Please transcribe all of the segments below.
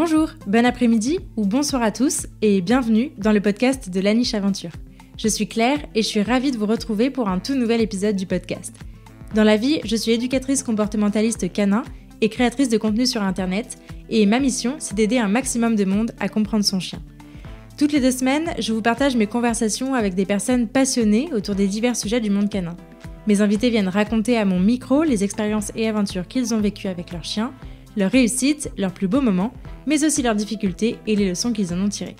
Bonjour, bon après-midi ou bonsoir à tous et bienvenue dans le podcast de La Niche Aventure. Je suis Claire et je suis ravie de vous retrouver pour un tout nouvel épisode du podcast. Dans la vie, je suis éducatrice comportementaliste canin et créatrice de contenu sur Internet et ma mission, c'est d'aider un maximum de monde à comprendre son chien. Toutes les deux semaines, je vous partage mes conversations avec des personnes passionnées autour des divers sujets du monde canin. Mes invités viennent raconter à mon micro les expériences et aventures qu'ils ont vécues avec leur chien – leurs réussites, leurs plus beaux moments, mais aussi leurs difficultés et les leçons qu'ils en ont tirées.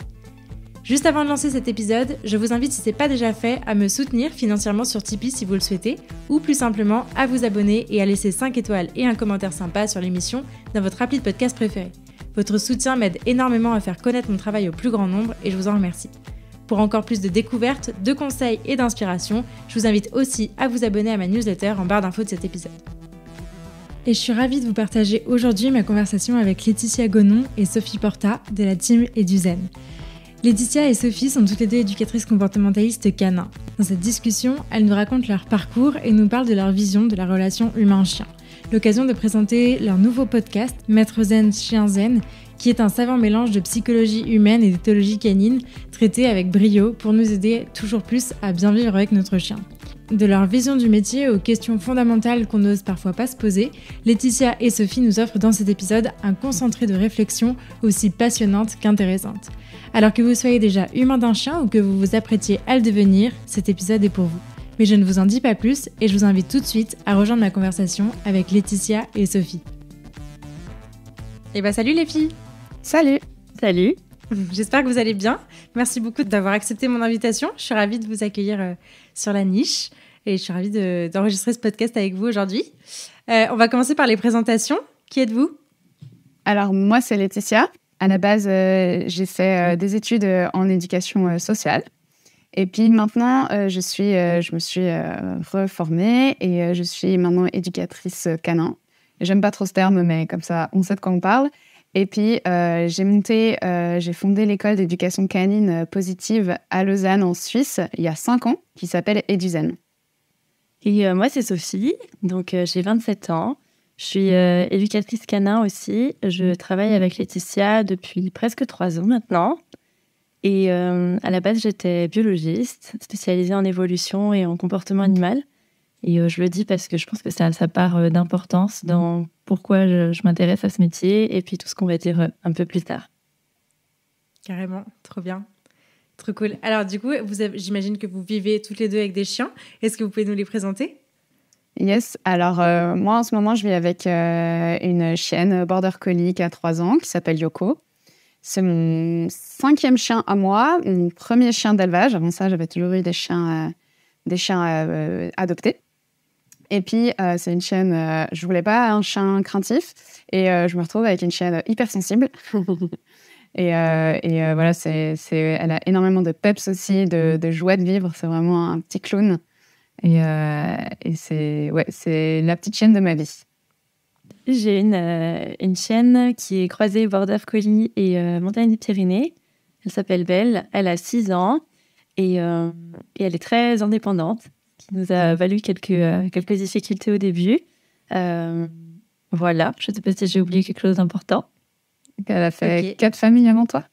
Juste avant de lancer cet épisode, je vous invite si ce n'est pas déjà fait à me soutenir financièrement sur Tipeee si vous le souhaitez, ou plus simplement à vous abonner et à laisser 5 étoiles et un commentaire sympa sur l'émission dans votre appli de podcast préféré. Votre soutien m'aide énormément à faire connaître mon travail au plus grand nombre et je vous en remercie. Pour encore plus de découvertes, de conseils et d'inspiration, je vous invite aussi à vous abonner à ma newsletter en barre d'infos de cet épisode. Et je suis ravie de vous partager aujourd'hui ma conversation avec Laetitia Gonon et Sophie Porta de la team EduZen. Laetitia et Sophie sont toutes les deux éducatrices comportementalistes canins. Dans cette discussion, elles nous racontent leur parcours et nous parlent de leur vision de la relation humain-chien. L'occasion de présenter leur nouveau podcast, Maître Zen Chien Zen, qui est un savant mélange de psychologie humaine et d'éthologie canine, traité avec brio pour nous aider toujours plus à bien vivre avec notre chien. De leur vision du métier aux questions fondamentales qu'on n'ose parfois pas se poser, Laetitia et Sophie nous offrent dans cet épisode un concentré de réflexion aussi passionnante qu'intéressante. Alors que vous soyez déjà humain d'un chien ou que vous vous apprêtiez à le devenir, cet épisode est pour vous. Mais je ne vous en dis pas plus et je vous invite tout de suite à rejoindre ma conversation avec Laetitia et Sophie. Et eh bah ben, salut les filles Salut Salut J'espère que vous allez bien. Merci beaucoup d'avoir accepté mon invitation. Je suis ravie de vous accueillir euh, sur la niche et je suis ravie d'enregistrer ce podcast avec vous aujourd'hui. Euh, on va commencer par les présentations. Qui êtes-vous Alors moi, c'est Laetitia. À la base, euh, j'ai fait des études en éducation sociale. Et puis maintenant, je, suis, je me suis reformée et je suis maintenant éducatrice canin. J'aime pas trop ce terme, mais comme ça, on sait de quoi on parle. Et puis, euh, j'ai monté, euh, j'ai fondé l'école d'éducation canine euh, positive à Lausanne, en Suisse, il y a 5 ans, qui s'appelle EduZen. Et moi, c'est Sophie, donc j'ai 27 ans. Je suis éducatrice canin aussi. Je travaille avec Laetitia depuis presque 3 ans maintenant. Et à la base, j'étais biologiste, spécialisée en évolution et en comportement animal. Et je le dis parce que je pense que ça a sa part d'importance dans pourquoi je, m'intéresse à ce métier et puis tout ce qu'on va dire euh, un peu plus tard. Carrément, trop bien. Trop cool. Alors du coup, j'imagine que vous vivez toutes les deux avec des chiens. Est-ce que vous pouvez nous les présenter Yes, alors euh, moi en ce moment je vis avec euh, une chienne border collie à 3 ans qui s'appelle Yoko. C'est mon cinquième chien à moi, mon premier chien d'élevage. Avant ça j'avais toujours eu des chiens, des chiens adoptés. Et puis, euh, c'est une chienne, euh, je voulais pas un chien craintif, et euh, je me retrouve avec une chienne hypersensible. et, et voilà, c'est, elle a énormément de peps aussi, mm. de, joie de vivre, c'est vraiment un petit clown. Et, c'est, la petite chienne de ma vie. J'ai une, une chienne qui est croisée Border Collie et Montagne des Pyrénées. Elle s'appelle Belle, elle a 6 ans et elle est très indépendante qui nous a valu quelques, euh, quelques difficultés au début. Euh, voilà, je ne sais pas si j'ai oublié quelque chose d'important. Elle a fait quatre familles avant toi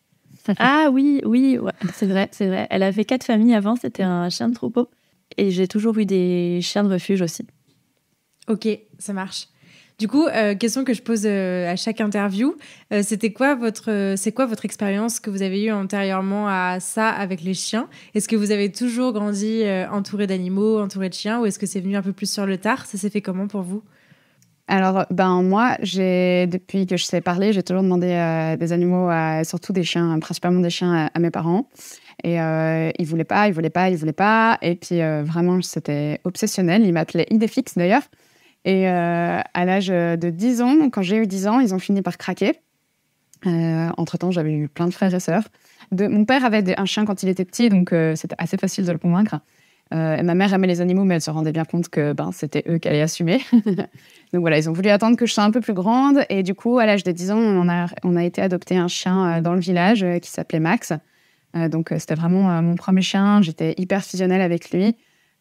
Ah oui, oui, ouais, c'est vrai, c'est vrai. Elle a fait quatre familles avant, c'était un chien de troupeau. Et j'ai toujours eu des chiens de refuge aussi. Ok, ça marche. Du coup, euh, question que je pose euh, à chaque interview, euh, c'était quoi votre, c'est quoi votre expérience que vous avez eue antérieurement à ça avec les chiens Est-ce que vous avez toujours grandi entouré d'animaux, entouré de chiens, ou est-ce que c'est venu un peu plus sur le tard Ça s'est fait comment pour vous alors, ben moi, j'ai depuis que je sais parler, j'ai toujours demandé des animaux, surtout des chiens, hein, principalement des chiens, à, mes parents. Et euh, ils voulaient pas, ils voulaient pas, ils voulaient pas. Et puis vraiment, c'était obsessionnel. Ils m'appelaient idée d'ailleurs. Et euh, à l'âge euh, de 10 ans, quand j'ai eu 10 ans, ils ont fini par craquer. Euh, entre-temps, j'avais eu plein de frères et sœurs. De, mon père avait un chien quand il était petit, donc c'était assez facile de le convaincre. Et ma mère aimait les animaux, mais elle se rendait bien compte que ben, c'était eux qu'elle allait assumer. donc voilà, ils ont voulu attendre que je sois un peu plus grande. Et du coup, à l'âge de 10 ans, on a, on a été adopter un chien dans le village qui s'appelait Max. donc c'était vraiment mon premier chien. J'étais hyper fusionnelle avec lui.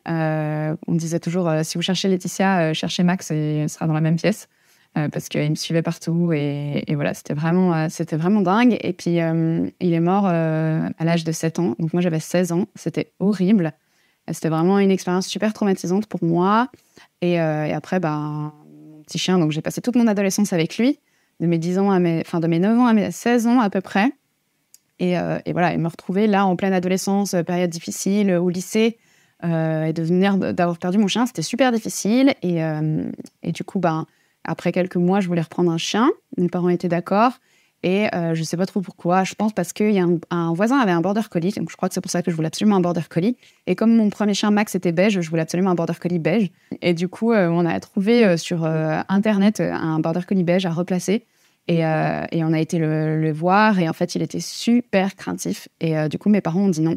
Euh, on disait toujours, euh, si vous cherchez Laetitia, euh, cherchez Max et il sera dans la même pièce. parce qu'il me suivait partout et, voilà, c'était vraiment, c'était vraiment dingue. Et puis, il est mort à l'âge de 7 ans. Donc, moi, j'avais 16 ans. C'était horrible. C'était vraiment une expérience super traumatisante pour moi. Et, après, ben, mon petit chien, donc j'ai passé toute mon adolescence avec lui, de mes 10 ans à mes, enfin, de mes 9 ans à mes 16 ans à peu près. Et, voilà, il me retrouver là en pleine adolescence, période difficile, au lycée, euh, et de venir d'avoir perdu mon chien, c'était super difficile. Et, euh, et du coup, ben, après quelques mois, je voulais reprendre un chien. Mes parents étaient d'accord. Et euh, je ne sais pas trop pourquoi. Je pense parce qu'il y a un, voisin avait un border collie. Donc je crois que c'est pour ça que je voulais absolument un border collie. Et comme mon premier chien Max était beige, je voulais absolument un border collie beige. Et du coup, on a trouvé sur internet un border collie beige à replacer. Et, et on a été le, voir. Et en fait, il était super craintif. Et du coup, mes parents ont dit non.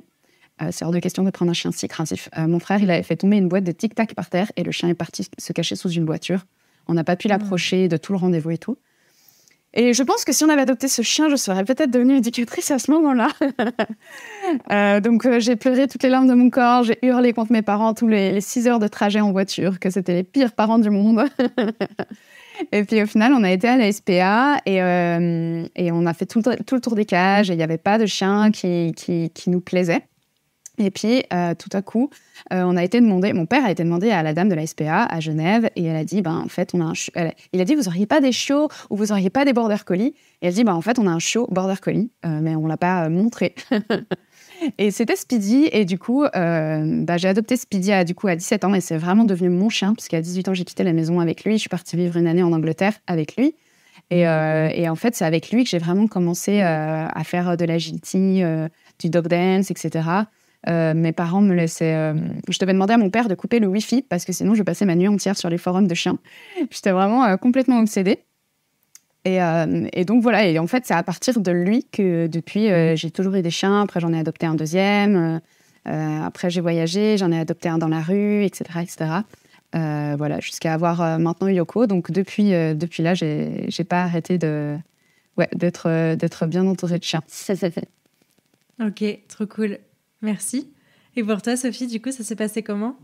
Euh, c'est hors de question de prendre un chien si craintif. Euh, mon frère, il avait fait tomber une boîte de tic-tac par terre et le chien est parti se cacher sous une voiture. On n'a pas pu ah. l'approcher de tout le rendez-vous et tout. Et je pense que si on avait adopté ce chien, je serais peut-être devenue éducatrice à ce moment-là. Euh, donc j'ai pleuré toutes les larmes de mon corps, j'ai hurlé contre mes parents tous les, six heures de trajet en voiture, que c'était les pires parents du monde. Et puis au final, on a été à la SPA et, et on a fait tout le, tour des cages et il n'y avait pas de chien qui, qui nous plaisait. Et puis, euh, tout à coup, euh, on a été demandé, mon père a été demandé à la dame de la SPA à Genève, et elle a dit, ben, en fait, on a un il a dit, vous auriez pas des chiots ou vous auriez pas des border collies Et elle dit, ben, en fait, on a un chiot border collie, euh, mais on l'a pas montré. et c'était Speedy, et du coup, bah, j'ai adopté Speedy à, du coup, à 17 ans, et c'est vraiment devenu mon chien, puisqu'à 18 ans, j'ai quitté la maison avec lui, je suis partie vivre une année en Angleterre avec lui. Et, mmh. et en fait, c'est avec lui que j'ai vraiment commencé à faire de l'agility, du dog dance, etc. Euh, mes parents me laissaient. Euh, je devais demander à mon père de couper le Wi-Fi parce que sinon je passais ma nuit entière sur les forums de chiens. J'étais vraiment euh, complètement obsédée. Et, donc voilà, et en fait, c'est à partir de lui que depuis, mhm. j'ai toujours eu des chiens. Après, j'en ai adopté un deuxième. après, j'ai voyagé, j'en ai adopté un dans la rue, etc. etc. voilà, jusqu'à avoir maintenant Yoko. Donc depuis, depuis là, j'ai pas arrêté de. Ouais, d'être bien entourée de chiens. ça Ok, trop cool. Merci. Et pour toi, Sophie, du coup, ça s'est passé comment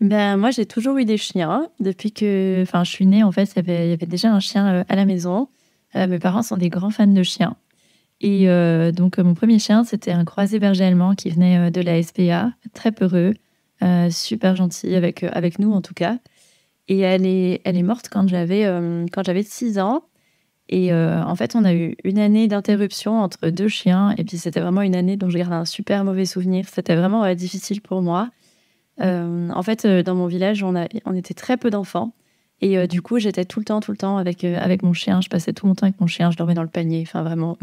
ben, moi, j'ai toujours eu des chiens. Depuis que enfin, je suis née, en fait, il y avait, déjà un chien euh, à la maison. Euh, mes parents sont des grands fans de chiens. Et euh, donc, mon premier chien, c'était un croisé berger allemand qui venait de la SPA, très peureux, super gentil avec, avec nous en tout cas. Et elle est, elle est morte quand j'avais 6 ans. Et euh, en fait, on a eu une année d'interruption entre deux chiens. Et puis, c'était vraiment une année dont je garde un super mauvais souvenir. C'était vraiment difficile pour moi. Euh, en fait, euh, dans mon village, on, a, on était très peu d'enfants. Et du coup, j'étais tout le temps, tout le temps avec, avec mon chien. Je passais tout mon temps avec mon chien. Je dormais dans le panier. Enfin, vraiment.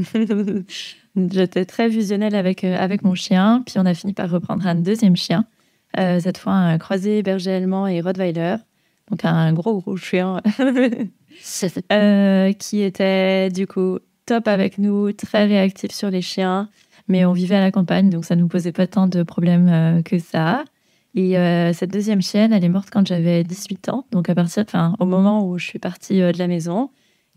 j'étais très visionnelle avec, avec mon chien. Puis, on a fini par reprendre un deuxième chien. cette fois, un croisé berger allemand et Rottweiler. Donc, un gros, gros chien. Euh, qui était du coup top avec nous, très réactif sur les chiens. Mais on vivait à la campagne, donc ça ne nous posait pas tant de problèmes euh, que ça. Et euh, cette deuxième chienne, elle est morte quand j'avais 18 ans, donc à partir, enfin, au moment où je suis partie de la maison.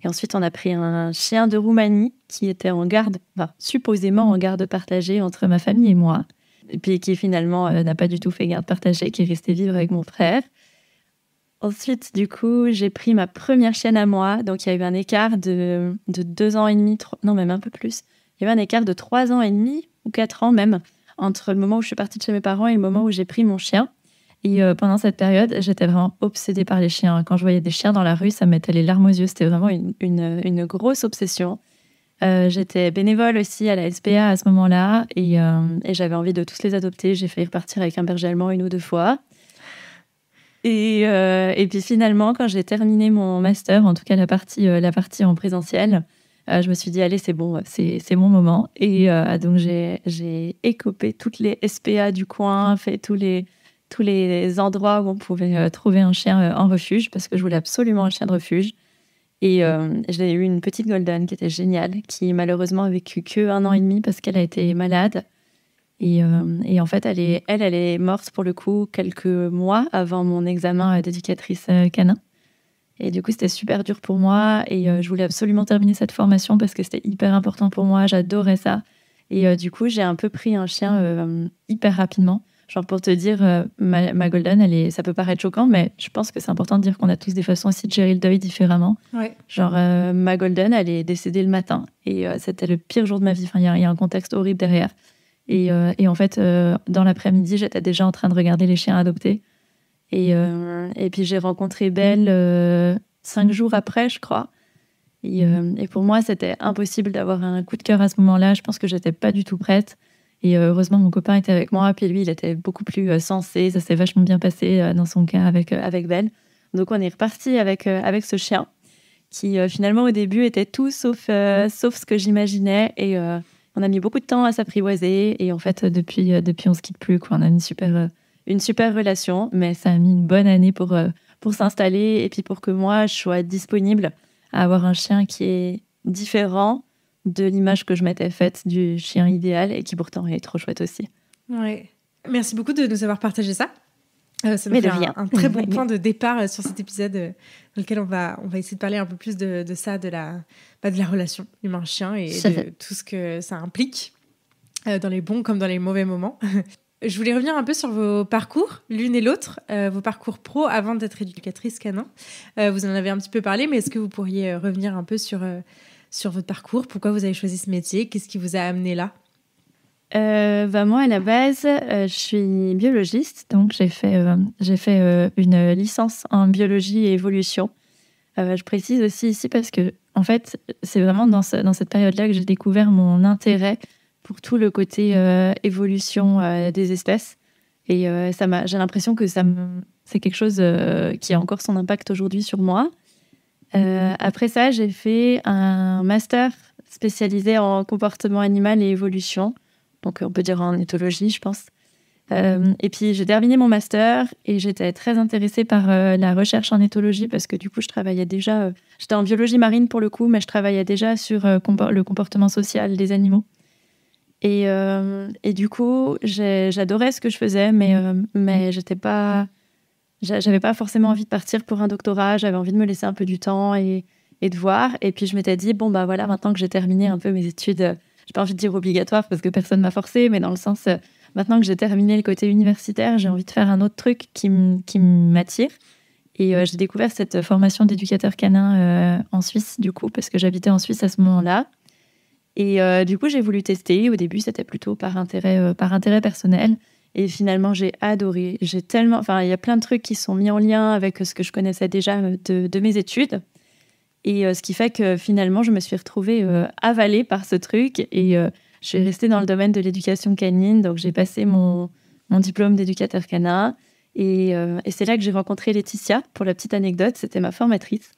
Et ensuite, on a pris un chien de Roumanie qui était en garde, enfin, supposément en garde partagée entre ma famille et moi, et puis qui finalement n'a pas du tout fait garde partagée, qui est resté vivre avec mon frère. Ensuite, du coup, j'ai pris ma première chienne à moi. Donc, il y a eu un écart de, deux ans et demi, non, même un peu plus. Il y a eu un écart de trois ans et demi ou quatre ans même entre le moment où je suis partie de chez mes parents et le moment où j'ai pris mon chien. Et euh, pendant cette période, j'étais vraiment obsédée par les chiens. Quand je voyais des chiens dans la rue, ça mettait les larmes aux yeux. C'était vraiment une, grosse obsession. Euh, j'étais bénévole aussi à la SPA à ce moment-là et, euh, et j'avais envie de tous les adopter. J'ai failli repartir avec un berger allemand une ou deux fois. Et, euh, et, puis finalement, quand j'ai terminé mon master, en tout cas la partie, euh, la partie en présentiel, euh, je me suis dit, allez, c'est bon, c'est mon moment. Et donc, j'ai écopé toutes les SPA du coin, fait tous les, tous les endroits où on pouvait trouver un chien en refuge, parce que je voulais absolument un chien de refuge. Et j'ai eu une petite Golden qui était géniale, qui malheureusement a vécu que an et demi parce qu'elle a été malade. Euh, et, en fait, elle est, elle, elle est morte pour le coup quelques mois avant mon examen euh, d'éducatrice euh, canin. Et du coup, c'était super dur pour moi. Et je voulais absolument terminer cette formation parce que c'était hyper important pour moi. J'adorais ça. Et du coup, j'ai un peu pris un chien hyper rapidement. Genre pour te dire, ma, golden, elle est, ça peut paraître choquant, mais je pense que c'est important de dire qu'on a tous des façons aussi de gérer le deuil différemment. Genre, ma golden, elle est décédée le matin et c'était le pire jour de ma vie. Enfin, il y, a un contexte horrible derrière. Euh, et, en fait, euh, dans l'après-midi, j'étais déjà en train de regarder les chiens adoptés. Et, euh, puis j'ai rencontré Belle cinq jours après, je crois. Et, pour moi, c'était impossible d'avoir un coup de cœur à ce moment-là. Je pense que j'étais pas du tout prête. Et heureusement, mon copain était avec moi, puis lui, il était beaucoup plus sensé. Ça s'est vachement bien passé dans son cas avec, avec Belle. Donc, on est reparti avec, avec ce chien qui, finalement, au début, était tout sauf, sauf ce que j'imaginais. Et, on a mis beaucoup de temps à s'apprivoiser et en fait depuis euh, depuis on se quitte plus quoi. On a une super euh, une super relation, mais ça a mis une bonne année pour euh, pour s'installer et puis pour que moi je sois disponible à avoir un chien qui est différent de l'image que je m'étais faite du chien idéal et qui pourtant est trop chouette aussi. Merci beaucoup de nous avoir partagé ça. Euh, ça me un, un, très bon point de départ euh, sur cet épisode euh, dans lequel on va, on va essayer de parler un peu plus de, ça, de la, bah, de la relation humain-chien et de tout ce que ça implique, dans les bons comme dans les mauvais moments. Je voulais revenir un peu sur vos parcours, l'une et l'autre, vos parcours pro avant d'être éducatrice canin. vous en avez un petit peu parlé, mais est-ce que vous pourriez revenir un peu sur, sur votre parcours Pourquoi vous avez choisi ce métier Qu'est-ce qui vous a amené là euh, bah, moi, à la base, euh, je suis biologiste, donc j'ai fait, euh, euh, une licence en biologie et évolution. je précise aussi ici parce que, en fait, c'est vraiment dans, dans cette période-là que j'ai découvert mon intérêt pour tout le côté évolution des espèces. Et j'ai l'impression que c'est quelque chose qui a encore son impact aujourd'hui sur moi. Mm-hmm. après ça, j'ai fait un master spécialisé en comportement animal et évolution donc on peut dire en éthologie, je pense. Mhm. Euh, et puis j'ai terminé mon master et j'étais très intéressée par euh, la recherche en éthologie parce que du coup je travaillais déjà, euh, j'étais en biologie marine pour le coup, mais je travaillais déjà sur le comportement social des animaux. Et, et du coup j'adorais ce que je faisais, mais, mhm. mais mhm. j'étais pas, j'avais pas forcément envie de partir pour un doctorat, j'avais envie de me laisser un peu du temps et, et de voir. Et puis je m'étais dit, bon bah voilà, maintenant que j'ai terminé un peu mes études n'ai pas envie de dire obligatoire parce que personne m'a forcé, mais dans le sens, euh, maintenant que j'ai terminé le côté universitaire, j'ai envie de faire un autre truc qui m'attire. Et euh, j'ai découvert cette formation d'éducateur canin euh, en Suisse, du coup, parce que j'habitais en Suisse à ce moment-là. Et du coup, j'ai voulu tester. Au début, c'était plutôt par intérêt, par intérêt personnel. Et finalement, j'ai adoré. J'ai tellement, enfin, il y a plein de trucs qui sont mis en lien avec ce que je connaissais déjà de, de mes études. Et euh, ce qui fait que finalement, je me suis retrouvée euh, avalée par ce truc. Et euh, je suis restée dans le domaine de l'éducation canine. Donc, j'ai passé mon, mon diplôme d'éducateur canin. Et, c'est là que j'ai rencontré Laetitia. Pour la petite anecdote, c'était ma formatrice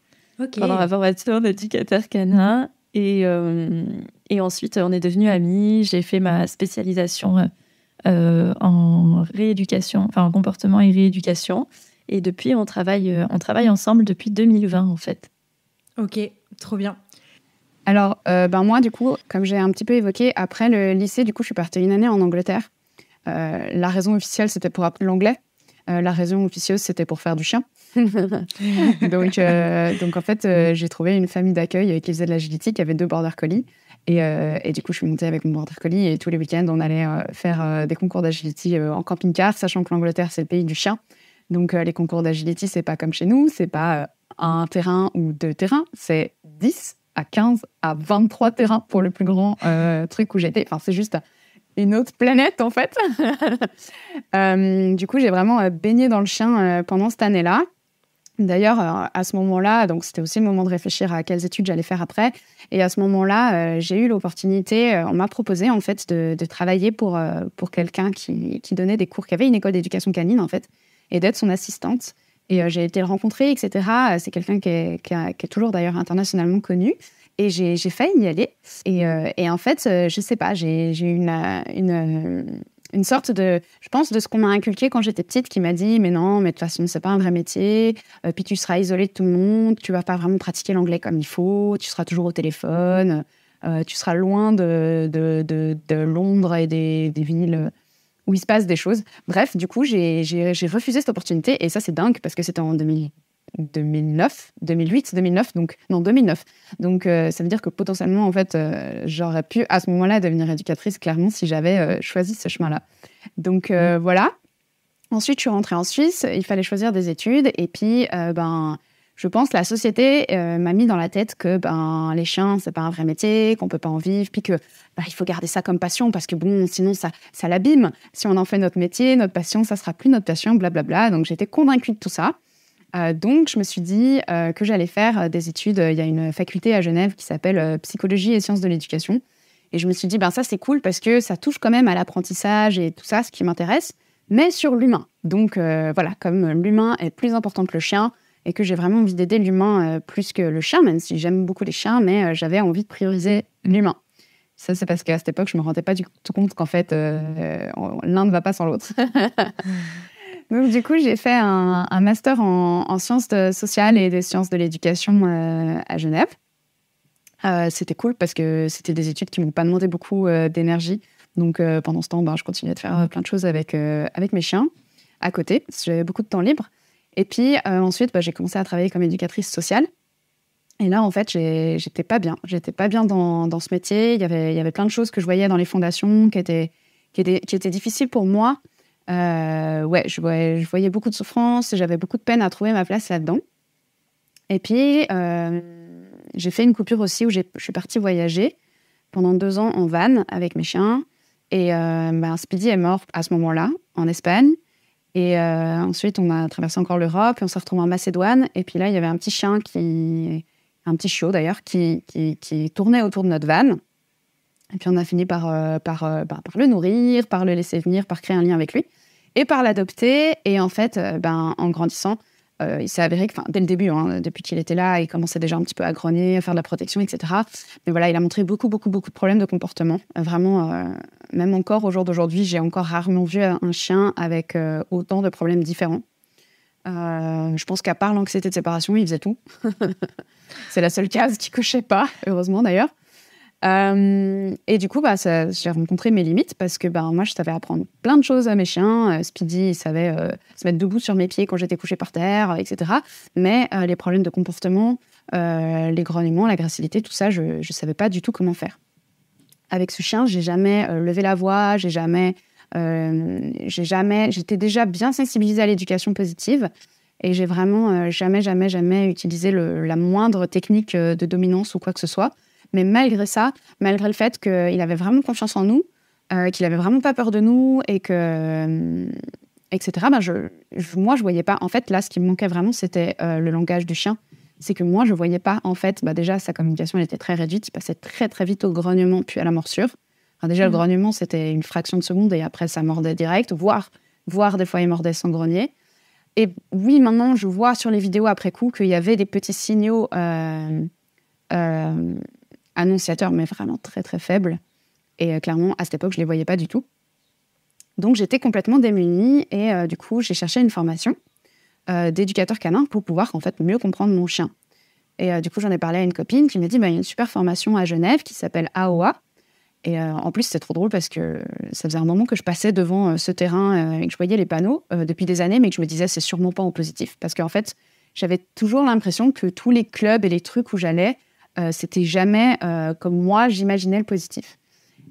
pendant la formation d'éducateur canin. Et, et, ensuite, on est devenus amis. J'ai fait ma spécialisation en rééducation, enfin en comportement et rééducation. Et depuis, on travaille, on travaille ensemble depuis 2020 en fait. Ok, trop bien. Alors, euh, ben moi, du coup, comme j'ai un petit peu évoqué, après le lycée, du coup, je suis partie une année en Angleterre. Euh, la raison officielle, c'était pour l'anglais. Euh, la raison officieuse, c'était pour faire du chien. donc, donc, en fait, j'ai trouvé une famille d'accueil qui faisait de l'agilité qui avait deux border collies. Et, et, du coup, je suis montée avec mon border collie et tous les week-ends, on allait faire des concours d'agilité en camping-car, sachant que l'Angleterre, c'est le pays du chien. Donc, les concours d'agilité, c'est pas comme chez nous, c'est pas un terrain ou deux terrains, c'est 10 à 15 à 23 terrains pour le plus grand euh, truc où j'étais. Enfin, c'est juste une autre planète en fait. Euh, du coup, j'ai vraiment euh, baigné dans le chien pendant cette année-là. D'ailleurs, à ce moment-là, donc c'était aussi le moment de réfléchir à quelles études j'allais faire après. Et à ce moment-là, j'ai eu l'opportunité, on m'a proposé en fait de, travailler pour, quelqu'un qui, qui, donnait des cours, qui avait une école d'éducation canine en fait, et d'être son assistante. Et euh, j'ai été le rencontrer, etc. Euh, c'est quelqu'un qui est, toujours d'ailleurs internationalement connu. Et j'ai failli y aller. Et, euh, en fait, je sais pas, j'ai eu une, une sorte de, je pense, de ce qu'on m'a inculqué quand j'étais petite, qui m'a dit mais non, mais de toute façon, c'est pas un vrai métier. puis tu seras isolé de tout le monde, tu vas pas vraiment pratiquer l'anglais comme il faut, tu seras toujours au téléphone, tu seras loin de, de, Londres et des, des villes où il se passe des choses. Bref, du coup, j'ai refusé cette opportunité et ça, c'est dingue parce que c'était en 2009, 2008, 2009, donc non 2009. Donc euh, ça veut dire que potentiellement en fait, euh, j'aurais pu à ce moment-là devenir éducatrice clairement si j'avais euh, choisi ce chemin-là. Donc voilà. Ensuite, je suis rentrée en Suisse. Il fallait choisir des études et puis ben je pense, la société euh, m'a mis dans la tête que ben les chiens c'est pas un vrai métier, qu'on peut pas en vivre, puis que ben, il faut garder ça comme passion parce que bon sinon ça ça l'abîme. Si on en fait notre métier, notre passion, ça sera plus notre passion, blablabla. Donc j'étais convaincue de tout ça. Euh, donc je me suis dit euh, que j'allais faire des études. Il y a une faculté à Genève qui s'appelle psychologie et sciences de l'éducation. Et je me suis dit ben ça c'est cool parce que ça touche quand même à l'apprentissage et tout ça, ce qui m'intéresse, mais sur l'humain. Donc voilà, comme l'humain est plus important que le chien et que j'ai vraiment envie d'aider l'humain euh, plus que le chat, même si j'aime beaucoup les chiens, mais euh, j'avais envie de prioriser l'humain. Ça, c'est parce qu'à cette époque, je ne me rendais pas du tout compte qu'en fait, euh, l'un ne va pas sans l'autre. Donc, du coup, j'ai fait un, master en, sciences sociales et des sciences de l'éducation à Genève. c'était cool parce que c'était des études qui ne m'ont pas demandé beaucoup d'énergie. Donc, pendant ce temps, ben, je continuais de faire plein de choses avec, avec mes chiens à côté, j'avais beaucoup de temps libre. Et puis euh, ensuite, bah, j'ai commencé à travailler comme éducatrice sociale. Et là, en fait, j'étais pas bien. J'étais pas bien dans, ce métier. Il y, avait, plein de choses que je voyais dans les fondations qui étaient, qui étaient, difficiles pour moi. Euh, ouais, je voyais, beaucoup de souffrance. J'avais beaucoup de peine à trouver ma place là-dedans. Et puis, euh, j'ai fait une coupure aussi où je suis partie voyager pendant deux ans en van avec mes chiens. Et ben, Speedy est mort à ce moment-là, en Espagne. Et euh, ensuite, on a traversé encore l'Europe et on s'est retrouvé en Macédoine. Et puis là, il y avait un petit chien qui, un petit chiot d'ailleurs, qui, qui, tournait autour de notre van. Et puis on a fini par, euh, par, euh, bah, par, le nourrir, par le laisser venir, par créer un lien avec lui et par l'adopter. Et en fait, ben, en grandissant, euh, il s'est avéré que, dès le début, hein, depuis qu'il était là, il commençait déjà un petit peu à grogner, à faire de la protection, etc. Mais voilà, il a montré beaucoup, beaucoup, beaucoup de problèmes de comportement. Euh, vraiment, euh, même encore au jour d'aujourd'hui, j'ai encore rarement vu un chien avec autant de problèmes différents. je pense qu'à part l'anxiété de séparation, il faisait tout. C'est la seule case qui cochait pas, heureusement d'ailleurs. Euh, et du coup, bah, j'ai rencontré mes limites parce que bah, moi, je savais apprendre plein de choses à mes chiens. Euh, Speedy, il savait euh, se mettre debout sur mes pieds quand j'étais couché par terre, etc. Mais les problèmes de comportement, les grognements, la gracilité, tout ça, je ne savais pas du tout comment faire. Avec ce chien, j'ai jamais levé la voix, j'ai jamais, jamais, j'étais déjà bien sensibilisée à l'éducation positive. Et j'ai vraiment jamais, jamais, jamais utilisé la moindre technique de dominance ou quoi que ce soit. Mais malgré ça, malgré le fait qu'il avait vraiment confiance en nous, euh, qu'il avait vraiment pas peur de nous et que. Euh, etc. Ben je, ne moi, je voyais pas. En fait, là, ce qui me manquait vraiment, c'était euh, le langage du chien. C'est que moi, je voyais pas. En fait, bah, déjà, sa communication, était très réduite. Il passait très, très vite au grognement puis à la morsure. déjà, le mm. grognement, c'était une fraction de seconde et après, ça mordait direct, voire, voire des fois, il mordait sans grogner. Et oui, maintenant, je vois sur les vidéos après coup qu'il y avait des petits signaux annonciateur, mais vraiment très très faible. Et euh, clairement, à cette époque, je ne les voyais pas du tout. Donc j'étais complètement démunie et euh, du coup, j'ai cherché une formation euh, d'éducateur canin pour pouvoir en fait mieux comprendre mon chien. Et du coup, j'en ai parlé à une copine qui m'a dit, bah, il y a une super formation à Genève qui s'appelle AOA. Et en plus, c'est trop drôle parce que ça faisait un moment que je passais devant ce terrain et que je voyais les panneaux depuis des années, mais que je me disais, c'est sûrement pas en positif. Parce qu'en fait, j'avais toujours l'impression que tous les clubs et les trucs où j'allais, euh, c'était jamais euh, comme moi j'imaginais le positif.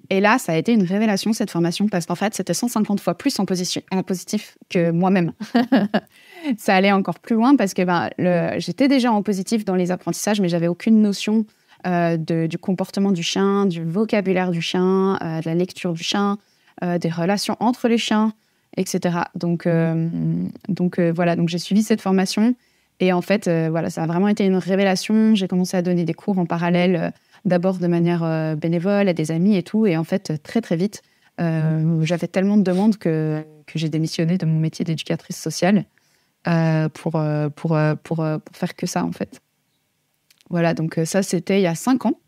Et là, ça a été une révélation, cette formation, parce qu'en fait, c'était 150 fois plus en, positif, que moi-même. ça allait encore plus loin parce que ben, j'étais déjà en positif dans les apprentissages, mais j'avais aucune notion euh, du comportement du chien, du vocabulaire du chien, de la lecture du chien, des relations entre les chiens, etc. Donc, donc voilà, donc j'ai suivi cette formation et en fait, euh, voilà, ça a vraiment été une révélation. J'ai commencé à donner des cours en parallèle, euh, d'abord de manière euh, bénévole à des amis et tout. Et en fait, très très vite, mm. j'avais tellement de demandes que, j'ai démissionné de mon métier d'éducatrice sociale pour, pour, pour, faire que ça, en fait. Voilà, donc ça, c'était il y a cinq ans.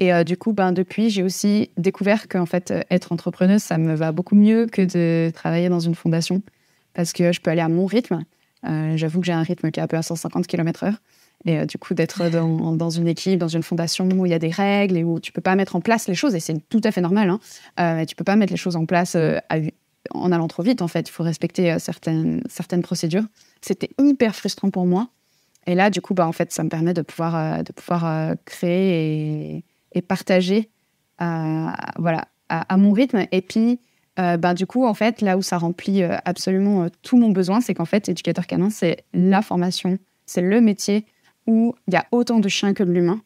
Et du coup, ben, depuis, j'ai aussi découvert qu'en fait, être entrepreneuse, ça me va beaucoup mieux que de travailler dans une fondation parce que je peux aller à mon rythme. Euh, j'avoue que j'ai un rythme qui est un peu à 150 km/h. Et euh, du coup, d'être dans, une équipe, dans une fondation où il y a des règles et où tu peux pas mettre en place les choses, et c'est tout à fait normal, hein, euh, tu peux pas mettre les choses en place euh, en allant trop vite, en fait. Il faut respecter certaines, certaines procédures. C'était hyper frustrant pour moi. Et là, du coup, bah, en fait, ça me permet de pouvoir, de pouvoir créer et, partager voilà, à, à, mon rythme. Et puis, euh, ben, du coup, en fait, là où ça remplit euh, absolument euh, tout mon besoin, c'est qu'en fait, éducateur canin, c'est la formation, c'est le métier où il y a autant de chiens que de l'humain.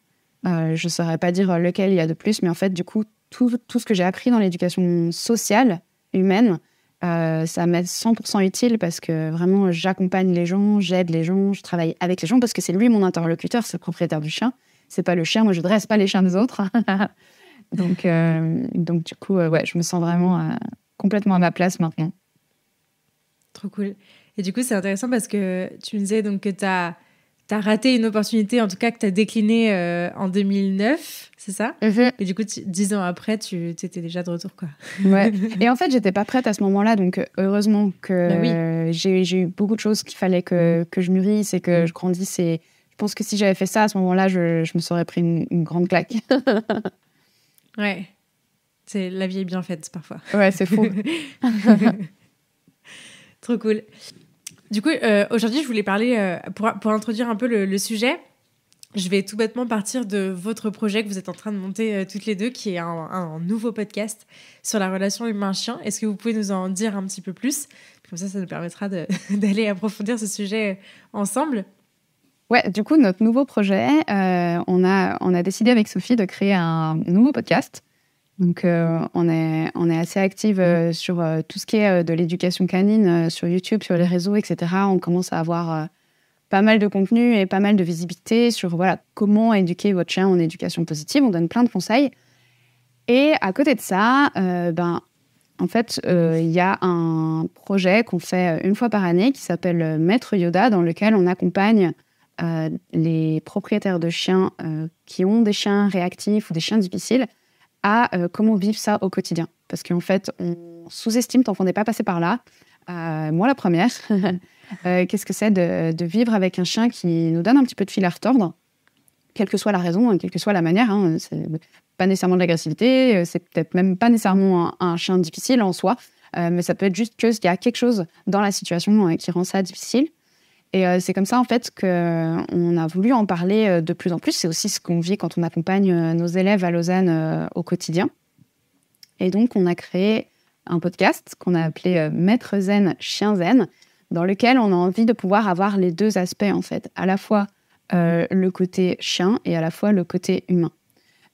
je ne saurais pas dire lequel il y a de plus, mais en fait, du coup, tout, tout ce que j'ai appris dans l'éducation sociale, humaine, ça m'est 100% utile parce que vraiment, j'accompagne les gens, j'aide les gens, je travaille avec les gens parce que c'est lui mon interlocuteur, c'est le propriétaire du chien. C'est pas le chien, moi je dresse pas les chiens des autres. donc, donc, du coup, ouais, je me sens vraiment complètement à ma place maintenant. Trop cool. Et du coup, c'est intéressant parce que tu me disais donc que tu as, as, raté une opportunité, en tout cas que tu as décliné euh, en 2009, c'est ça mhm. Et du coup, dix ans après, tu étais déjà de retour. quoi. Ouais. Et en fait, j'étais pas prête à ce moment-là, donc euh, heureusement que bah j'ai eu beaucoup de choses qu'il fallait que, mmh. que, je mûrisse et que mmh. je grandisse. Et je pense que si j'avais fait ça à ce moment-là, je, me serais pris une grande claque. ouais. C'est la vie est bien faite parfois. Ouais, c'est fou. Trop cool. Du coup, euh, aujourd'hui, je voulais parler, euh, pour, pour, introduire un peu le, sujet, je vais tout bêtement partir de votre projet que vous êtes en train de monter euh, toutes les deux, qui est un, nouveau podcast sur la relation humain-chien. Est-ce que vous pouvez nous en dire un petit peu plus Comme ça, ça nous permettra d'aller approfondir ce sujet ensemble. Ouais, du coup, notre nouveau projet, on, a, on a décidé avec Sophie de créer un nouveau podcast donc, euh, on, est, on est assez active euh, mm. sur euh, tout ce qui est de l'éducation canine, sur YouTube, sur les réseaux, etc. On commence à avoir pas mal de contenu et pas mal de visibilité sur voilà, comment éduquer votre chien en éducation positive. On donne plein de conseils. Et à côté de ça, ben, en fait, il y a un projet qu'on fait une fois par année qui s'appelle Maître Yoda, dans lequel on accompagne les propriétaires de chiens qui ont des chiens réactifs ou des chiens difficiles à euh, comment vivre ça au quotidien. Parce qu'en fait, on sous-estime tant qu'on n'est pas passé par là. Euh, moi, la première. Euh, qu'est-ce que c'est de, vivre avec un chien qui nous donne un petit peu de fil à retordre, quelle que soit la raison, hein, quelle que soit la manière. Hein, c'est pas nécessairement de l'agressivité, c'est peut-être même pas nécessairement un, chien difficile en soi, mais ça peut être juste qu'il y a quelque chose dans la situation qui rend ça difficile. Et euh, c'est comme ça, en fait, qu'on a voulu en parler euh, de plus en plus. C'est aussi ce qu'on vit quand on accompagne euh, nos élèves à Lausanne au quotidien. Et donc, on a créé un podcast qu'on a appelé Maître Zen, Chien Zen, dans lequel on a envie de pouvoir avoir les deux aspects, en fait, à la fois le côté chien et à la fois le côté humain.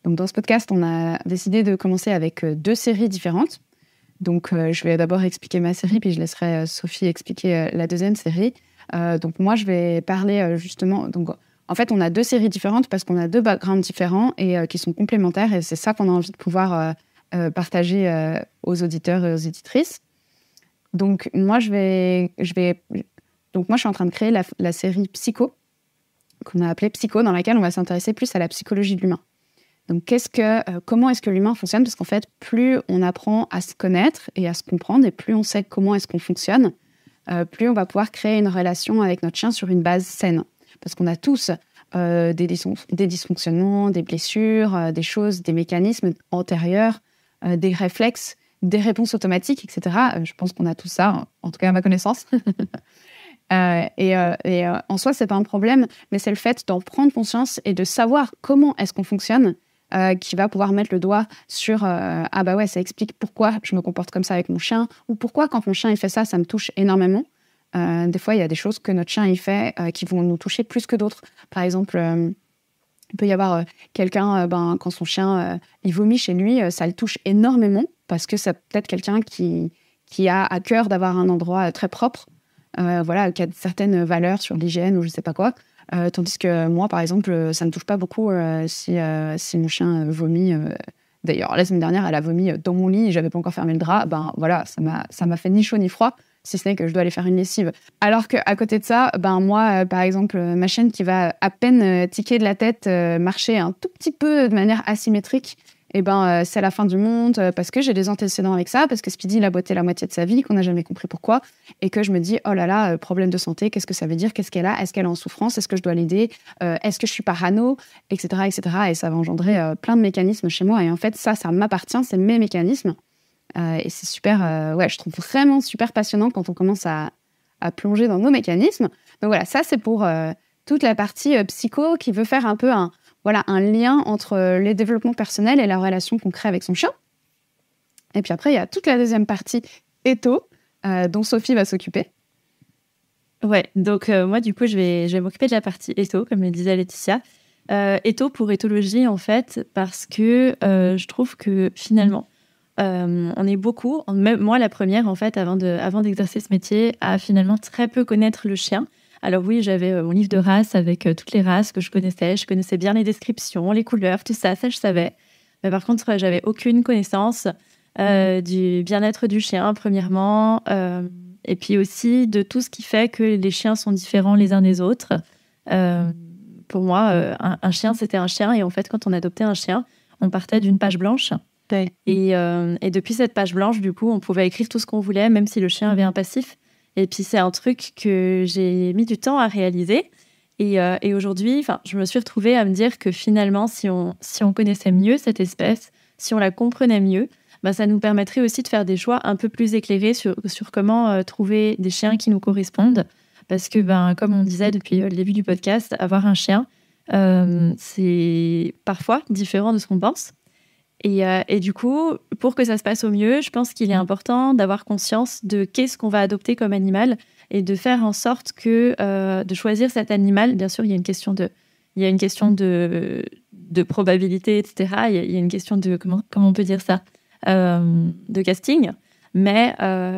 Donc, dans ce podcast, on a décidé de commencer avec deux séries différentes. Donc, je vais d'abord expliquer ma série, puis je laisserai Sophie expliquer la deuxième série. Euh, donc moi, je vais parler euh, justement. Donc, en fait, on a deux séries différentes parce qu'on a deux backgrounds différents et euh, qui sont complémentaires. Et c'est ça qu'on a envie de pouvoir partager aux auditeurs et aux éditrices. Donc moi, je vais, je vais, donc moi, je suis en train de créer la, série Psycho, qu'on a appelée Psycho, dans laquelle on va s'intéresser plus à la psychologie de l'humain. Donc comment est-ce que l'humain fonctionne Parce qu'en fait, plus on apprend à se connaître et à se comprendre, et plus on sait comment est-ce qu'on fonctionne, euh, plus on va pouvoir créer une relation avec notre chien sur une base saine. Parce qu'on a tous euh, des, dysfonctionnements, des blessures, euh, des choses, des mécanismes antérieurs, des réflexes, des réponses automatiques, etc. je pense qu'on a tout ça, en tout cas à ma connaissance. et, et en soi, n'est pas un problème, mais c'est le fait d'en prendre conscience et de savoir comment est-ce qu'on fonctionne euh, qui va pouvoir mettre le doigt sur euh, ah bah ouais, ça explique pourquoi je me comporte comme ça avec mon chien ou pourquoi quand mon chien il fait ça, ça me touche énormément. Euh, des fois, il y a des choses que notre chien il fait qui vont nous toucher plus que d'autres. Par exemple, il peut y avoir quelqu'un, ben, quand son chien il vomit chez lui, ça le touche énormément parce que c'est peut-être quelqu'un qui, qui a à cœur d'avoir un endroit très propre, voilà, qui a certaines valeurs sur l'hygiène ou je sais pas quoi. Euh, tandis que moi, par exemple, euh, ça ne touche pas beaucoup euh, si, si mon chien vomit. D'ailleurs, la semaine dernière, elle a vomi dans mon lit et j'avais pas encore fermé le drap. Ben voilà, ça m'a, m'a fait ni chaud ni froid, si ce n'est que je dois aller faire une lessive. Alors qu'à côté de ça, ben moi, par exemple, ma chaîne qui va à peine tiquer de la tête, marcher un tout petit peu de manière asymétrique, eh ben, euh, c'est la fin du monde euh, parce que j'ai des antécédents avec ça, parce que Speedy il a boité la moitié de sa vie, qu'on n'a jamais compris pourquoi, et que je me dis, oh là là, euh, problème de santé, qu'est-ce que ça veut dire, qu'est-ce qu'elle a, est-ce qu'elle est en souffrance, est-ce que je dois l'aider, est-ce que je suis parano, etc., etc. Et ça va engendrer plein de mécanismes chez moi. Et en fait, ça, ça m'appartient, c'est mes mécanismes. et c'est super, ouais, je trouve vraiment super passionnant quand on commence à plonger dans nos mécanismes. Donc voilà, ça c'est pour toute la partie psycho qui veut faire un peu un, voilà, un lien entre euh, les développements personnels et la relation qu'on crée avec son chien. Et puis après, il y a toute la deuxième partie, éto, euh, dont Sophie va s'occuper. Ouais, donc euh, moi, du coup, je vais, je vais m'occuper de la partie éto, comme le disait Laetitia. Euh, pour éthologie, en fait, parce que je trouve que finalement, on est beaucoup, même moi la première, en fait, avant d'exercer de, avant ce métier, à finalement très peu connaître le chien. Alors oui, j'avais euh, mon livre de races avec euh, toutes les races que je connaissais. Je connaissais bien les descriptions, les couleurs, tout ça, ça je savais. Mais par contre, euh, j'avais aucune connaissance mhm. du bien-être du chien, premièrement, et puis aussi de tout ce qui fait que les chiens sont différents les uns des autres. pour moi, un, chien, c'était un chien, et en fait, quand on adoptait un chien, on partait d'une page blanche. et depuis cette page blanche, du coup, on pouvait écrire tout ce qu'on voulait, même si le chien avait un passif. Et puis c'est un truc que j'ai mis du temps à réaliser. Et, euh, aujourd'hui, je me suis retrouvée à me dire que finalement, si on, si on connaissait mieux cette espèce, si on la comprenait mieux, bah, ça nous permettrait aussi de faire des choix un peu plus éclairés sur, comment euh, trouver des chiens qui nous correspondent. Parce que, ben, comme on disait depuis euh, le début du podcast, avoir un chien, c'est parfois différent de ce qu'on pense. Euh, et, du coup, pour que ça se passe au mieux, je pense qu'il est mm. important d'avoir conscience de qu'est-ce qu'on va adopter comme animal et de faire en sorte que euh, de choisir cet animal. Bien sûr, il y a une question de, il y a une question mm. de, probabilité, etc. Il y, a, une question de comment, comment on peut dire ça, euh, de casting. Mais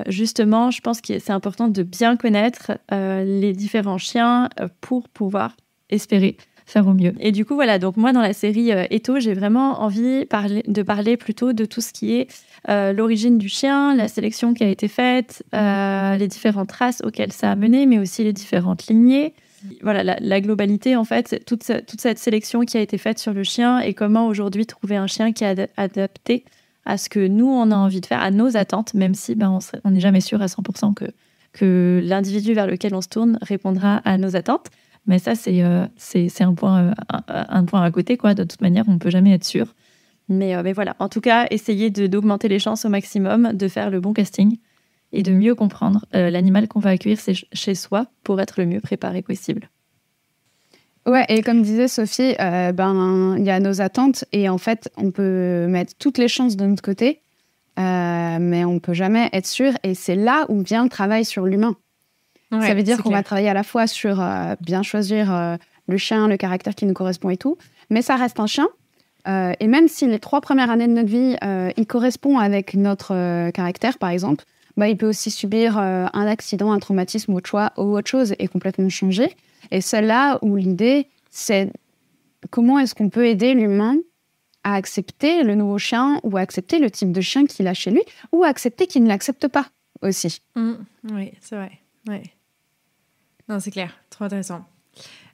justement, je pense que c'est important de bien connaître les différents chiens pour pouvoir espérer faire au mieux. Et du coup, voilà, donc moi, dans la série euh, Eto, j'ai vraiment envie de parler plutôt de tout ce qui est euh, l'origine du chien, la sélection qui a été faite, euh, mhm. les différentes races auxquelles ça a mené, mais aussi les différentes lignées. Voilà, la, globalité, en fait, toute, toute cette sélection qui a été faite sur le chien et comment aujourd'hui trouver un chien qui est adapté à ce que nous, on a envie de faire, à nos attentes, même si ben, on n'est jamais sûr à 100% que, que l'individu vers lequel on se tourne répondra à nos attentes. Mais ça, euh, c'est c'est un, point euh, un point à côté. quoi. De toute manière, on ne peut jamais être sûr. Mais, euh, mais voilà, en tout cas, essayez d'augmenter les chances au maximum, de faire le bon casting et de mieux comprendre l'animal qu'on va accueillir chez soi pour être le mieux préparé possible. Ouais, et comme disait Sophie, ben il y a nos attentes et en fait on peut mettre toutes les chances de notre côté, mais on peut jamais être sûr et c'est là où vient le travail sur l'humain ça veut dire qu'on va travailler à la fois sur euh, bien choisir euh, le chien, le caractère qui nous correspond et tout, mais ça reste un chien. Euh, et même si les trois premières années de notre vie, il correspond avec notre caractère, par exemple, bah, il peut aussi subir un accident, un traumatisme ou autre, choix, ou autre chose et complètement changer. Et c'est là où l'idée, c'est comment est-ce qu'on peut aider l'humain à accepter le nouveau chien ou à accepter le type de chien qu'il a chez lui ou à accepter qu'il ne l'accepte pas aussi. Mmh, oui, c'est vrai. Ouais. Non, c'est clair, trop intéressant.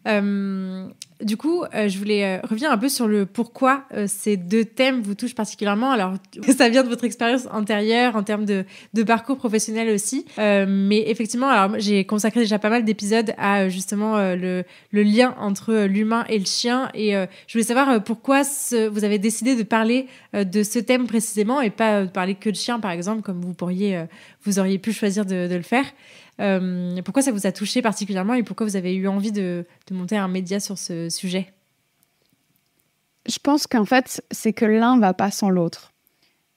Euh, du coup, euh, je voulais euh, revenir un peu sur le pourquoi ces deux thèmes vous touchent particulièrement. Alors, ça vient de votre expérience antérieure en termes de, de parcours professionnel aussi. mais effectivement, alors j'ai consacré déjà pas mal d'épisodes à justement le, le, lien entre l'humain et le chien. Et je voulais savoir pourquoi vous avez décidé de parler de ce thème précisément et pas de parler que de chien, par exemple, comme vous pourriez, vous auriez pu choisir de le faire. Euh, pourquoi ça vous a touché particulièrement et pourquoi vous avez eu envie de, monter un média sur ce sujet Je pense qu'en fait, c'est que l'un ne va pas sans l'autre.